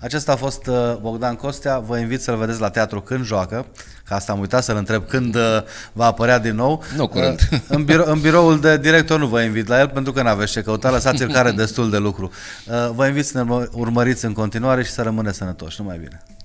Acesta a fost uh, Bogdan Costea. Vă invit să-l vedeți la teatru când joacă. Ca asta am uitat să-l întreb când uh, va apărea din nou. Nu uh, curând. [laughs] În, biro- în biroul de director nu vă invit la el pentru că nu aveți ce căuta. Lăsați-l care [laughs] destul de lucru. Vă invit să ne urmăriți în continuare și să rămâneți sănătoși. Numai bine!